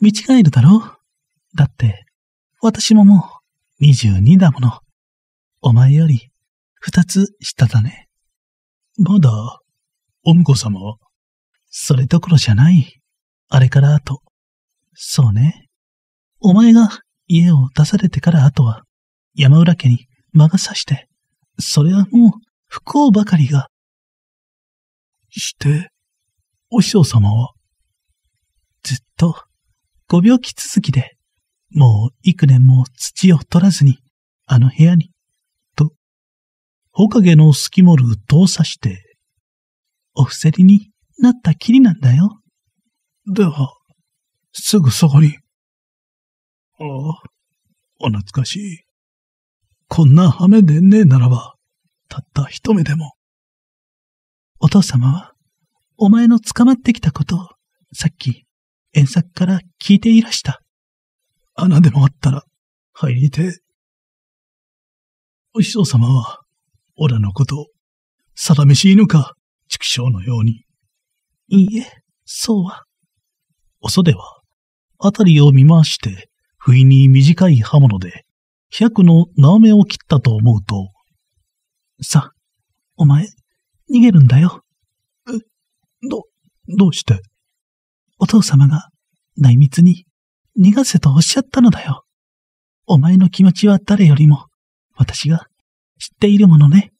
見違えるだろうだって、私ももう、22だもの。お前より、二つ下だね。まだ、お婿様は、それどころじゃない。あれから後。そうね。お前が家を出されてから後は、山浦家に魔が差して、それはもう不幸ばかりが。して、お師匠様は、ずっと、ご病気続きで、もう幾年も土を取らずに、あの部屋に、と、ほかげの隙もる動作して、お伏せりになったきりなんだよ。では、すぐそこに。ああ、お懐かしい。こんな羽目でねえならば、たった一目でも。お父様は、お前の捕まってきたことを、さっき、遠作から聞いていらした。穴でもあったら、入りて。お師匠様は、俺のことを、定めし犬か、畜生のように、いいえ、そうは。お袖は、あたりを見回して、不意に短い刃物で、百の縄目を切ったと思うと、さ、お前、逃げるんだよ。え、ど、どうしてお父様が、内密に、逃がせとおっしゃったのだよ。お前の気持ちは誰よりも、私が、知っているものね。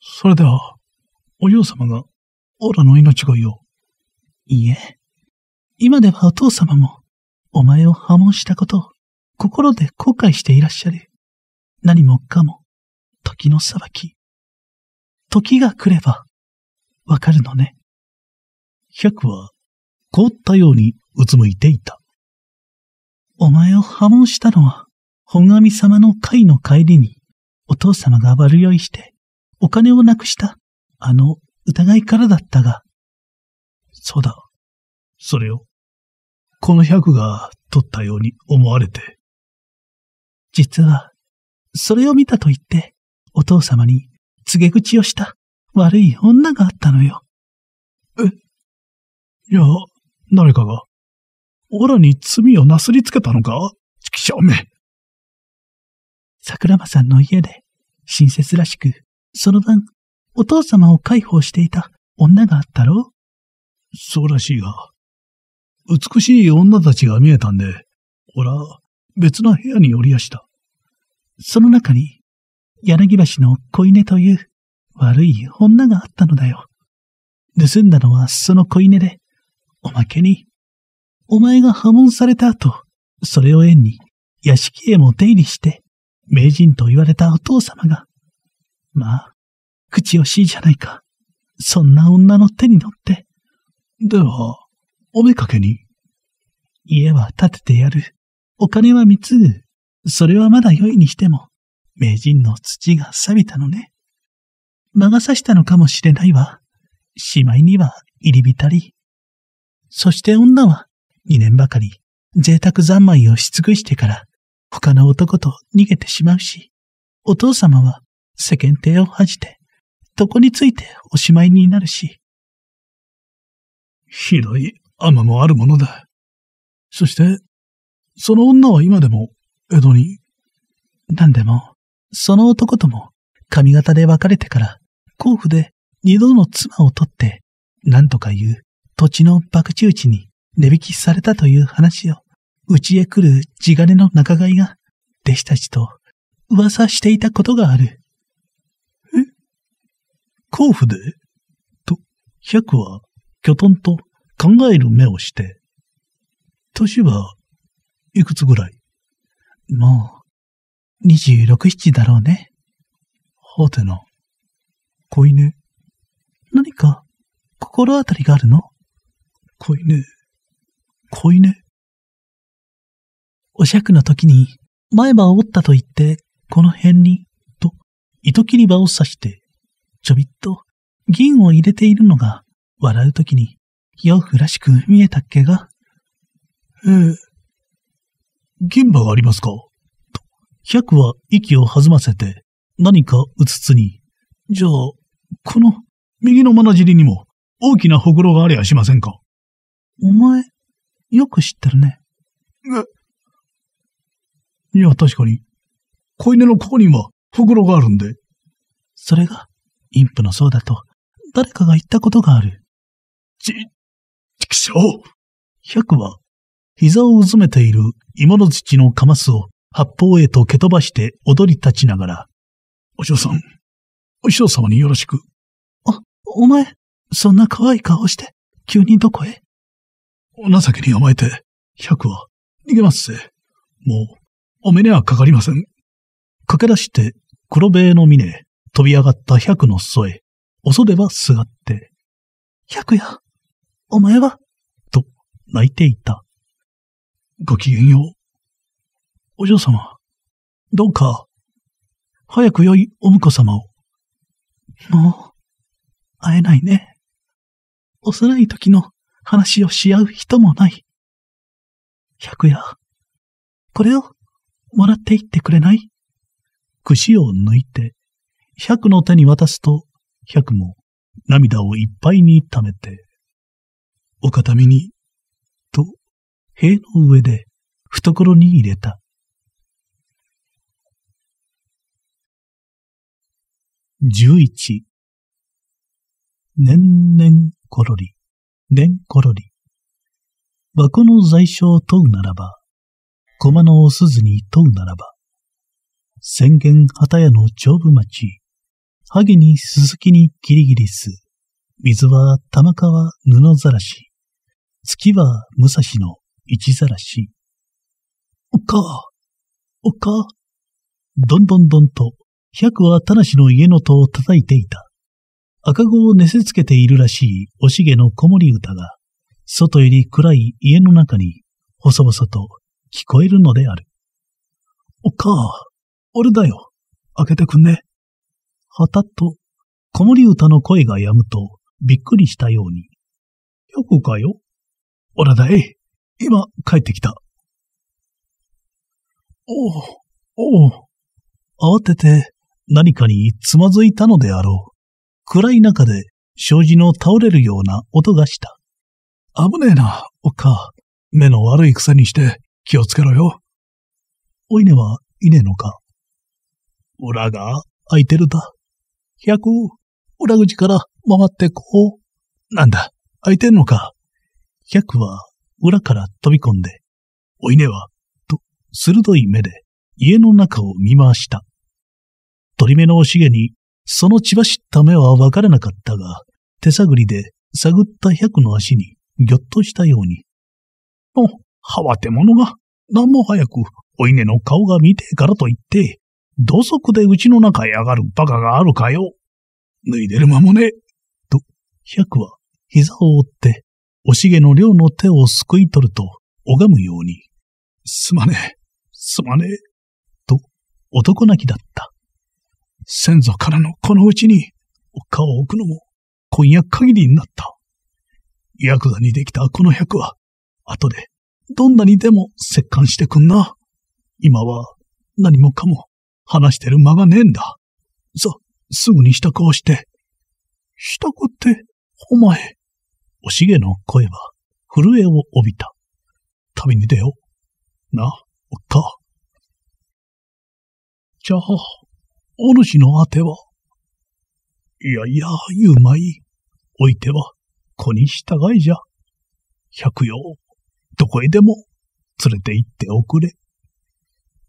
それでは、お嬢様がオラの命いを。いいえ、今ではお父様も、お前を破門したことを、心で後悔していらっしゃる。何もかも、時の裁き。時が来れば、わかるのね。百は、凍ったようにうつむいていた。お前を破門したのは、本神様の会の帰りに、お父様が悪酔いして、お金をなくした、あの疑いからだったが。そうだ。それを、この百が取ったように思われて。実は、それを見たと言って、お父様に告げ口をした悪い女があったのよ。えいや、誰かが、オラに罪をなすりつけたのかちきしめ。桜間さんの家で、親切らしく、その晩、お父様を介抱していた女があったろうそうらしいが、美しい女たちが見えたんで、ほら、別の部屋に寄りやした。その中に、柳橋の子犬という悪い女があったのだよ。盗んだのはその子犬で、おまけに、お前が破門された後、それを縁に屋敷へも出入りして、名人と言われたお父様が、まあ、口惜しいじゃないか。そんな女の手に乗って。では、おめかけに。家は建ててやる。お金は三つ。それはまだ良いにしても、名人の土が錆びたのね。魔が差したのかもしれないわ。しまいには入り浸り。そして女は、二年ばかり、贅沢三昧をし尽くしてから、他の男と逃げてしまうし、お父様は世間体を恥じて床についておしまいになるし。ひどい甘もあるものだ。そして、その女は今でも、江戸に。何でも、その男とも、髪型で別れてから、甲府で二度の妻を取って、何とかいう土地の博打打ちに値引きされたという話を、うちへ来る地金の仲買が、弟子たちと噂していたことがある。甲府でと、百は、きょとんと考える目をして、年はいくつぐらいもう、二十六七だろうね。はてな。子犬。何か、心当たりがあるの子犬。子犬。お酌の時に、前歯を折ったと言って、この辺に、と、糸切り歯を刺して、ちょびっと銀を入れているのが、笑うときに、洋服らしく見えたっけが、ええ銀歯がありますかと、百は息を弾ませて、何かうつつに、じゃあ、この、右のまなじりにも、大きなほくろがありゃしませんかお前、よく知ってるね。えいや、確かに、子犬のここには、ほくろがあるんで。それが、妊婦のそうだと、誰かが言ったことがある。ち、ちくしょう。百は、膝をうずめている芋の土のカマスを八方へと蹴飛ばして踊り立ちながら、お嬢さん、お嬢様によろしく。あ、お前、そんな可愛い顔して、急にどこへお情けに甘えて、百は逃げますぜ。もう、お目にはかかりません。駆け出して、黒塀の峰へ、飛び上がった百の裾へ、恐ればすがって、百や、お前は、と泣いていた。ごきげんよう。お嬢様、どうか、早く良いお婿様を。もう、会えないね。幼い時の話をし合う人もない。百や、これをもらっていってくれない串を抜いて、百の手に渡すと、百も涙をいっぱいに溜めて、お片身に、と、塀の上で懐に入れた。十一、年々ころり、年ころり。箱の在所を問うならば、駒のお鈴に問うならば、宣言旗屋の長部町、ハゲにスすキにギリギリス。水は玉川布ざらし。月は武蔵の一ざらし。おっか、おっか。どんどんどんと、百は田無の家の戸を叩いていた。赤子を寝せつけているらしいおしげの子守歌が、外より暗い家の中に、細々と聞こえるのである。おっか、俺だよ。開けてくんね。はたっと、子守歌の声が止むと、びっくりしたように。よくかよおらだい。今、帰ってきた。おう、おう。慌てて、何かにつまずいたのであろう。暗い中で、障子の倒れるような音がした。危ねえな、おっか。目の悪い癖にして、気をつけろよ。お稲はいねえのか。裏が空いてるだ。百、裏口から回ってこう。なんだ、開いてんのか。百は裏から飛び込んで、お稲は、と、鋭い目で家の中を見回した。鳥目のおしげに、その血走った目はわからなかったが、手探りで探った百の足にぎょっとしたように。の、はわて者が、何も早くお稲の顔が見てからと言って、土足でうちの中へ上がる馬鹿があるかよ。脱いでる間もねえ。と、百は膝を折って、おしげの両の手をすくい取ると、拝むように、すまねえ、すまねえ、と、男泣きだった。先祖からのこのうちに、お顔を置くのも、今夜限りになった。ヤクザにできたこの百は、後で、どんなにでも折檻してくんな。今は、何もかも、話してる間がねえんだ。さ、すぐに支度をして。支度って、お前。おしげの声は、震えを帯びた。旅に出よう。な、おっか。じゃあ、お主のあては。いやいや、言うまい。おいては、子に従いじゃ。百葉、どこへでも連れて行っておくれ。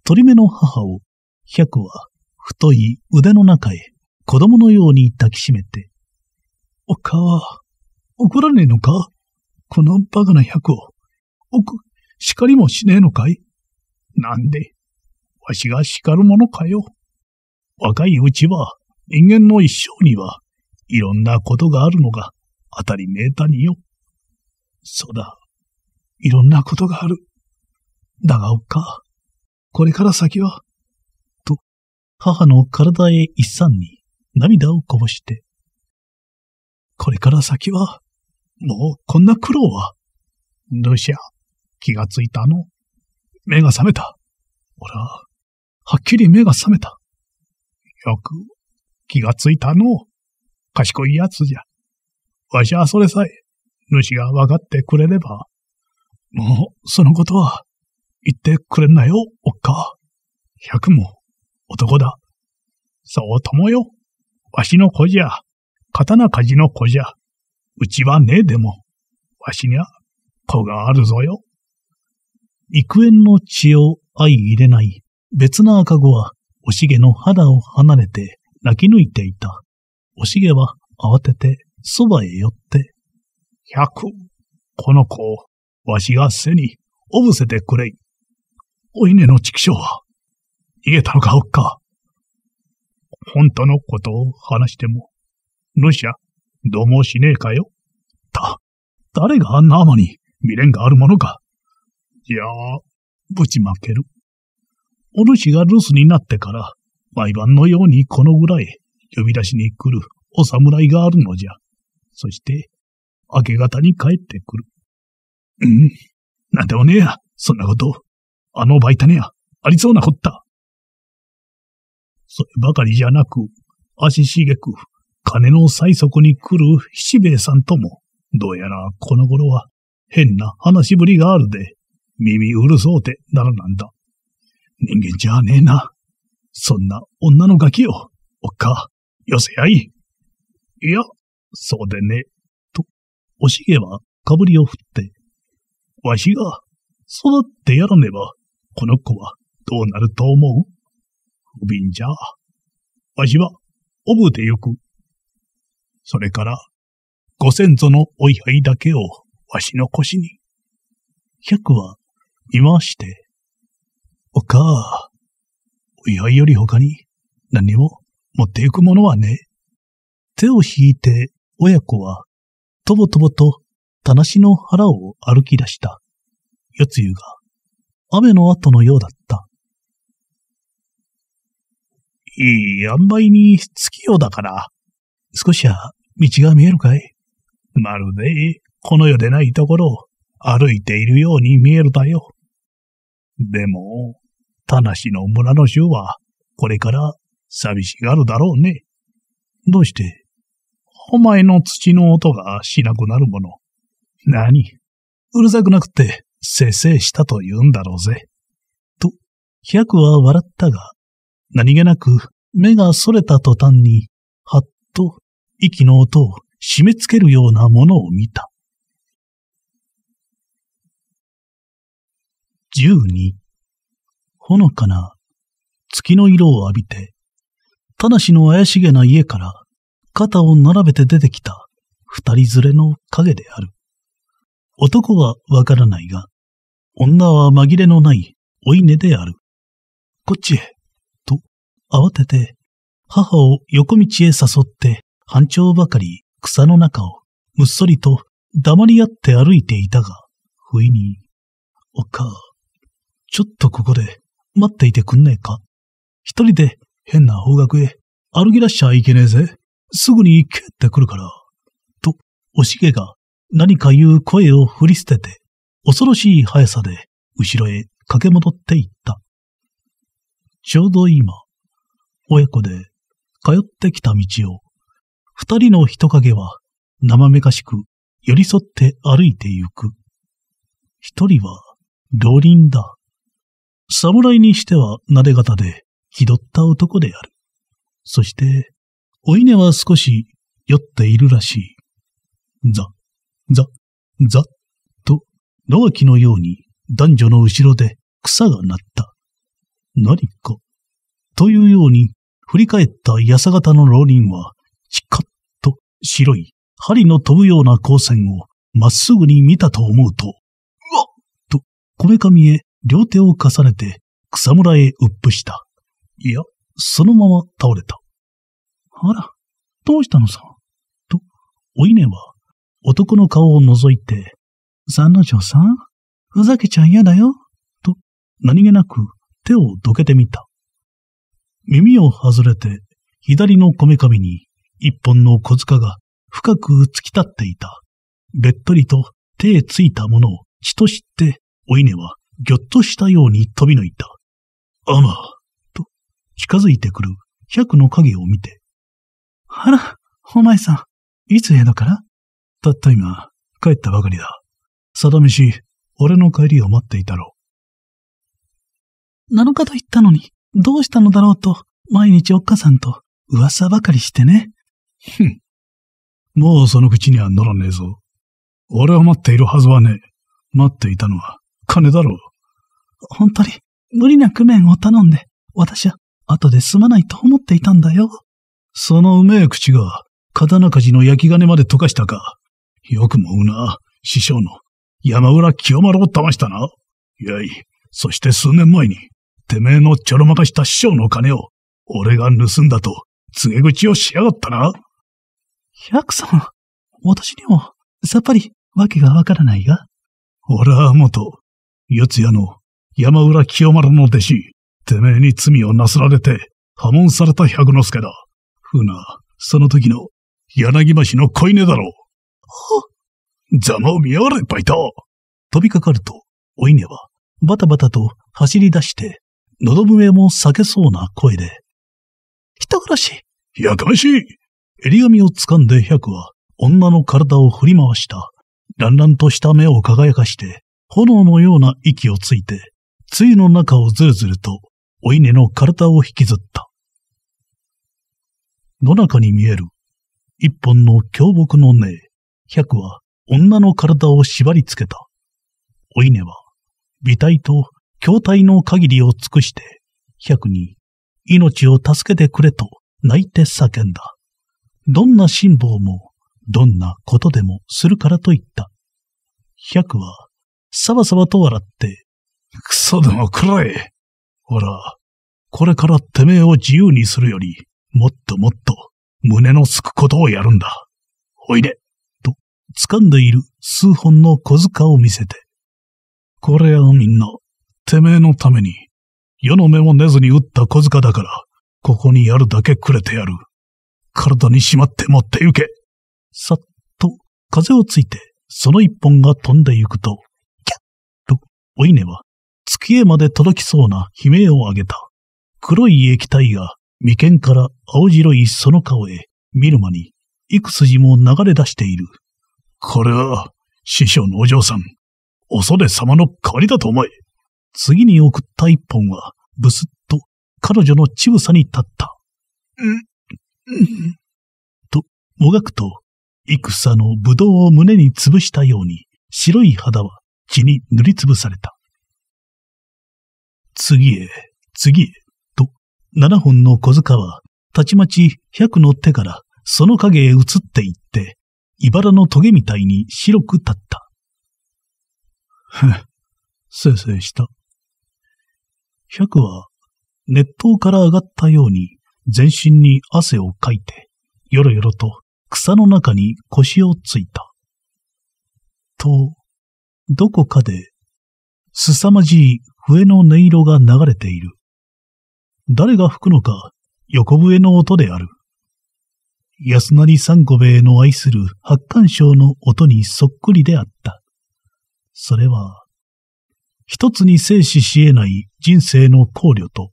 鳥目の母を百は、太い腕の中へ、子供のように抱きしめて、おわ、怒らねえのかこのバカな百を、おく、叱りもしねえのかいなんで、わしが叱るものかよ。若いうちは、人間の一生には、いろんなことがあるのが、当たりめえたによ。そうだ、いろんなことがある。だがおっか、これから先は、母の体へ一散に涙をこぼして、これから先は、もうこんな苦労は、ルシア、気がついたの。目が覚めた。おら、はっきり目が覚めた。よく、気がついたの。賢いやつじゃ。わしはそれさえ、主がわかってくれれば、もう、そのことは、言ってくれんなよ、おっか。百も、男だ。そうともよ。わしの子じゃ。刀鍛冶の子じゃ。うちはねえでも。わしには子があるぞよ。幾円の血を相入れない別な赤子はおしげの肌を離れて泣き抜いていた。おしげは慌ててそばへ寄って、百、この子をわしが背におぶせてくれい。おねの畜生は、逃げたのか、おっか。本当のことを話しても、ロシア、どうもしねえかよ。た、誰があんな甘に未練があるものか。いやあ、ぶちまける。お主が留守になってから、毎晩のようにこのぐらい呼び出しに来るお侍があるのじゃ。そして、明け方に帰ってくる。うん、なんでもねえや、そんなこと。あのバイタネや、ありそうなこった。そればかりじゃなく、足しげく、金の催促に来る七兵衛さんとも、どうやらこの頃は変な話ぶりがあるで、耳うるそうてならなんだ。人間じゃねえな。そんな女のガキよ。おっか、寄せ合い。いや、そうでね。と、おしげはかぶりを振って、わしが育ってやらねば、この子はどうなると思うびんじゃ。わしは、おぶでゆく。それから、ご先祖のお祝いだけを、わしの腰に。百は、見回して。おか、お祝いより他に、何も、持ってゆくものはね。手を引いて、親子は、とぼとぼと、棚しの腹を歩き出した。夜露が、雨の後のようだった。いい塩梅に月夜だから、少しは道が見えるかいまるで、この世でないところを歩いているように見えるだよ。でも、田無の村の衆は、これから寂しがるだろうね。どうして、お前の土の音がしなくなるもの。何うるさくなくって、せいせいしたと言うんだろうぜ。と、百は笑ったが、何気なく目が逸れた途端に、はっと息の音を締め付けるようなものを見た。十二、ほのかな月の色を浴びて、ただしの怪しげな家から肩を並べて出てきた二人連れの影である。男はわからないが、女は紛れのないい寝である。こっちへ。慌てて、母を横道へ誘って半丁ばかり草の中をむっそりと黙り合って歩いていたが、不意に、お母、ちょっとここで待っていてくんねえか一人で変な方角へ歩き出しちゃいけねえぜ。すぐに帰ってくるから。と、おしげが何か言う声を振り捨てて、恐ろしい速さで後ろへ駆け戻っていった。ちょうど今、親子で通ってきた道を、二人の人影は生めかしく寄り添って歩いてゆく。一人は老輪だ。侍にしては撫で方で気取った男である。そして、お稲は少し酔っているらしい。ザ、ザ、ザ、と、野脇のように男女の後ろで草が鳴った。何か、というように振り返った八坂方の浪人は、チカッと白い針の飛ぶような光線をまっすぐに見たと思うと、うわっと、こめかみへ両手を重ねて草むらへうっぷした。いや、そのまま倒れた。あら、どうしたのさと、お稲は男の顔を覗いて、三之丞さん、ふざけちゃ嫌だよ。と、何気なく手をどけてみた。耳を外れて、左のこめかみに一本の小塚が深く突き立っていた。べっとりと手へついたものを血と知って、お稲はぎょっとしたように飛び抜いた。あま、と近づいてくる百の影を見て。あら、お前さん、いつ江戸からたった今、帰ったばかりだ。さだめし、俺の帰りを待っていたろう。7日と言ったのに、どうしたのだろうと、毎日おっかさんと噂ばかりしてね。ふん。もうその口には乗らねえぞ。俺は待っているはずはねえ。待っていたのは金だろう。本当に無理な工面を頼んで、私は後で済まないと思っていたんだよ。そのうめえ口が刀鍛冶の焼き金まで溶かしたか。よくもうな、師匠の山浦清丸を騙したな。やい、そして数年前にてめえのちょろまかした師匠の金を、俺が盗んだと、告げ口をしやがったな。百さん、私にも、さっぱり、わけがわからないが。俺は元、四谷の、山浦清丸の弟子、てめえに罪をなすられて、破門された百之助だ。ふな、その時の、柳橋の子犬だろう。はざまを見やがれ、バイト飛びかかると、お稲は、バタバタと走り出して、喉笛も裂けそうな声で、人殺しやかましい襟髪を掴んで百は、女の体を振り回した。乱々とした目を輝かして、炎のような息をついて、露の中をずるずると、お稲の体を引きずった。野中に見える、一本の凶木の根、百は女の体を縛りつけた。お稲は、微体と筐体の限りを尽くして、百に命を助けてくれと泣いて叫んだ。どんな辛抱も、どんなことでもするからと言った。百は、さばさばと笑って、クソでもくらえほら、これからてめえを自由にするより、もっともっと胸のすくことをやるんだ。おいで、と、掴んでいる数本の小塚を見せて。これをみんな、てめえのために、世の目も寝ずに打った小塚だから、ここにやるだけくれてやる。体にしまって持って行け。さっと、風をついて、その一本が飛んで行くと、キャッと、お稲は、月へまで届きそうな悲鳴を上げた。黒い液体が、眉間から青白いその顔へ、見る間に、幾筋も流れ出している。これは、師匠のお嬢さん、お袖様の代わりだと思え。次に送った一本は、ブスッと彼女の乳房に立った。ん、ん、と、もがくと、戦のぶどを胸に潰したように、白い肌は血に塗りつぶされた。次へ、次へ、と、七本の小塚は、たちまち百の手からその影へ移っていって、茨の棘みたいに白く立った。ふん、生成した。百は、熱湯から上がったように、全身に汗をかいて、よろよろと草の中に腰をついた。と、どこかで、凄まじい笛の音色が流れている。誰が吹くのか、横笛の音である。安成三五兵衛の愛する八冠章の音にそっくりであった。それは、一つに生死し得ない人生の考慮と、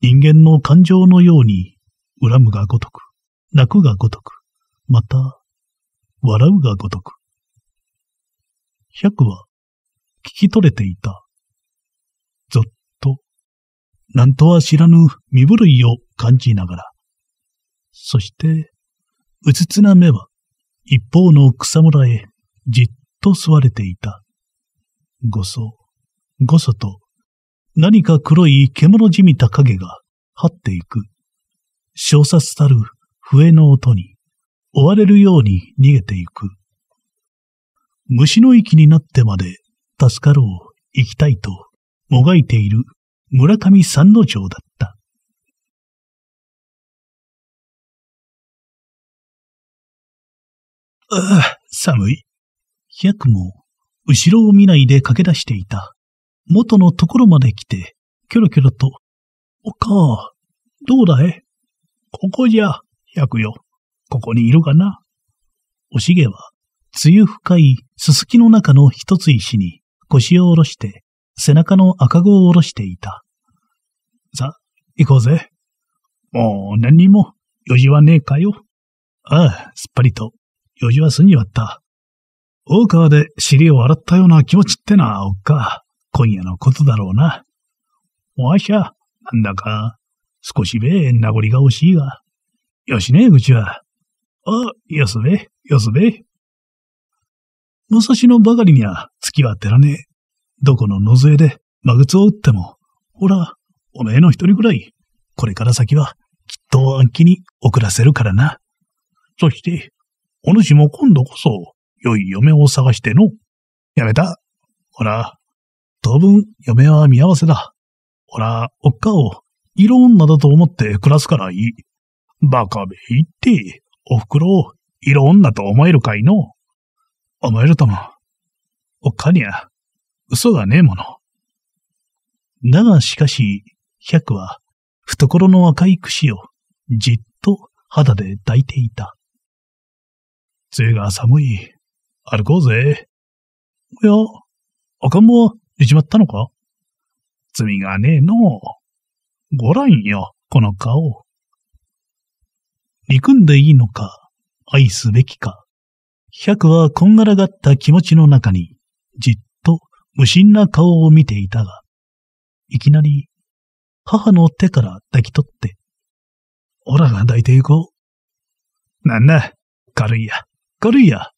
人間の感情のように、恨むがごとく、泣くがごとく、また、笑うがごとく。百は、聞き取れていた。ぞっと、なんとは知らぬ身震いを感じながら、そして、うつつな目は、一方の草むらへ、じっと座れていた。ごそう。ごそと、何か黒い獣じみた影が、張っていく。小殺たる笛の音に、追われるように逃げていく。虫の息になってまで、助かろう、行きたいと、もがいている村上三之丞だった。ああ、寒い。百も、後ろを見ないで駆け出していた。元のところまで来て、キョロキョロと、おかどうだいここじゃ、くよ。ここにいるかな。おしげは、梅雨深いすすきの中の一つ石に腰を下ろして、背中の赤子を下ろしていた。さ、行こうぜ。もう何にも用事はねえかよ。ああ、すっぱりと用事は済んじまった。大川で尻を洗ったような気持ちってな、おっか。今夜のことだろうな。わしゃ、なんだか、少しべ、名残が惜しいが。よしね、うちは。あ、よすべ、よすべ。武蔵野ばかりには月は照らねえ。どこの野添でマグを打っても、ほら、おめえの一人くらい、これから先はきっと暗記に遅らせるからな。そして、お主も今度こそ、良い嫁を探しての。やめた。ほら、当分、嫁は見合わせだ。ほら、おっかを、色女だと思って暮らすからいい。バカべ言って、おふくろを色女と思えるかいの。思えるとも。おっかにゃ、嘘がねえもの。だがしかし、百は、懐の赤い櫛を、じっと肌で抱いていた。杖が寒い。歩こうぜ。おや、赤ん坊、いじまったのか罪がねえのごらんよ、この顔。憎んでいいのか、愛すべきか。百はこんがらがった気持ちの中に、じっと無心な顔を見ていたが、いきなり、母の手から抱き取って、オラが抱いていこう。なんだ、軽いや、軽いや。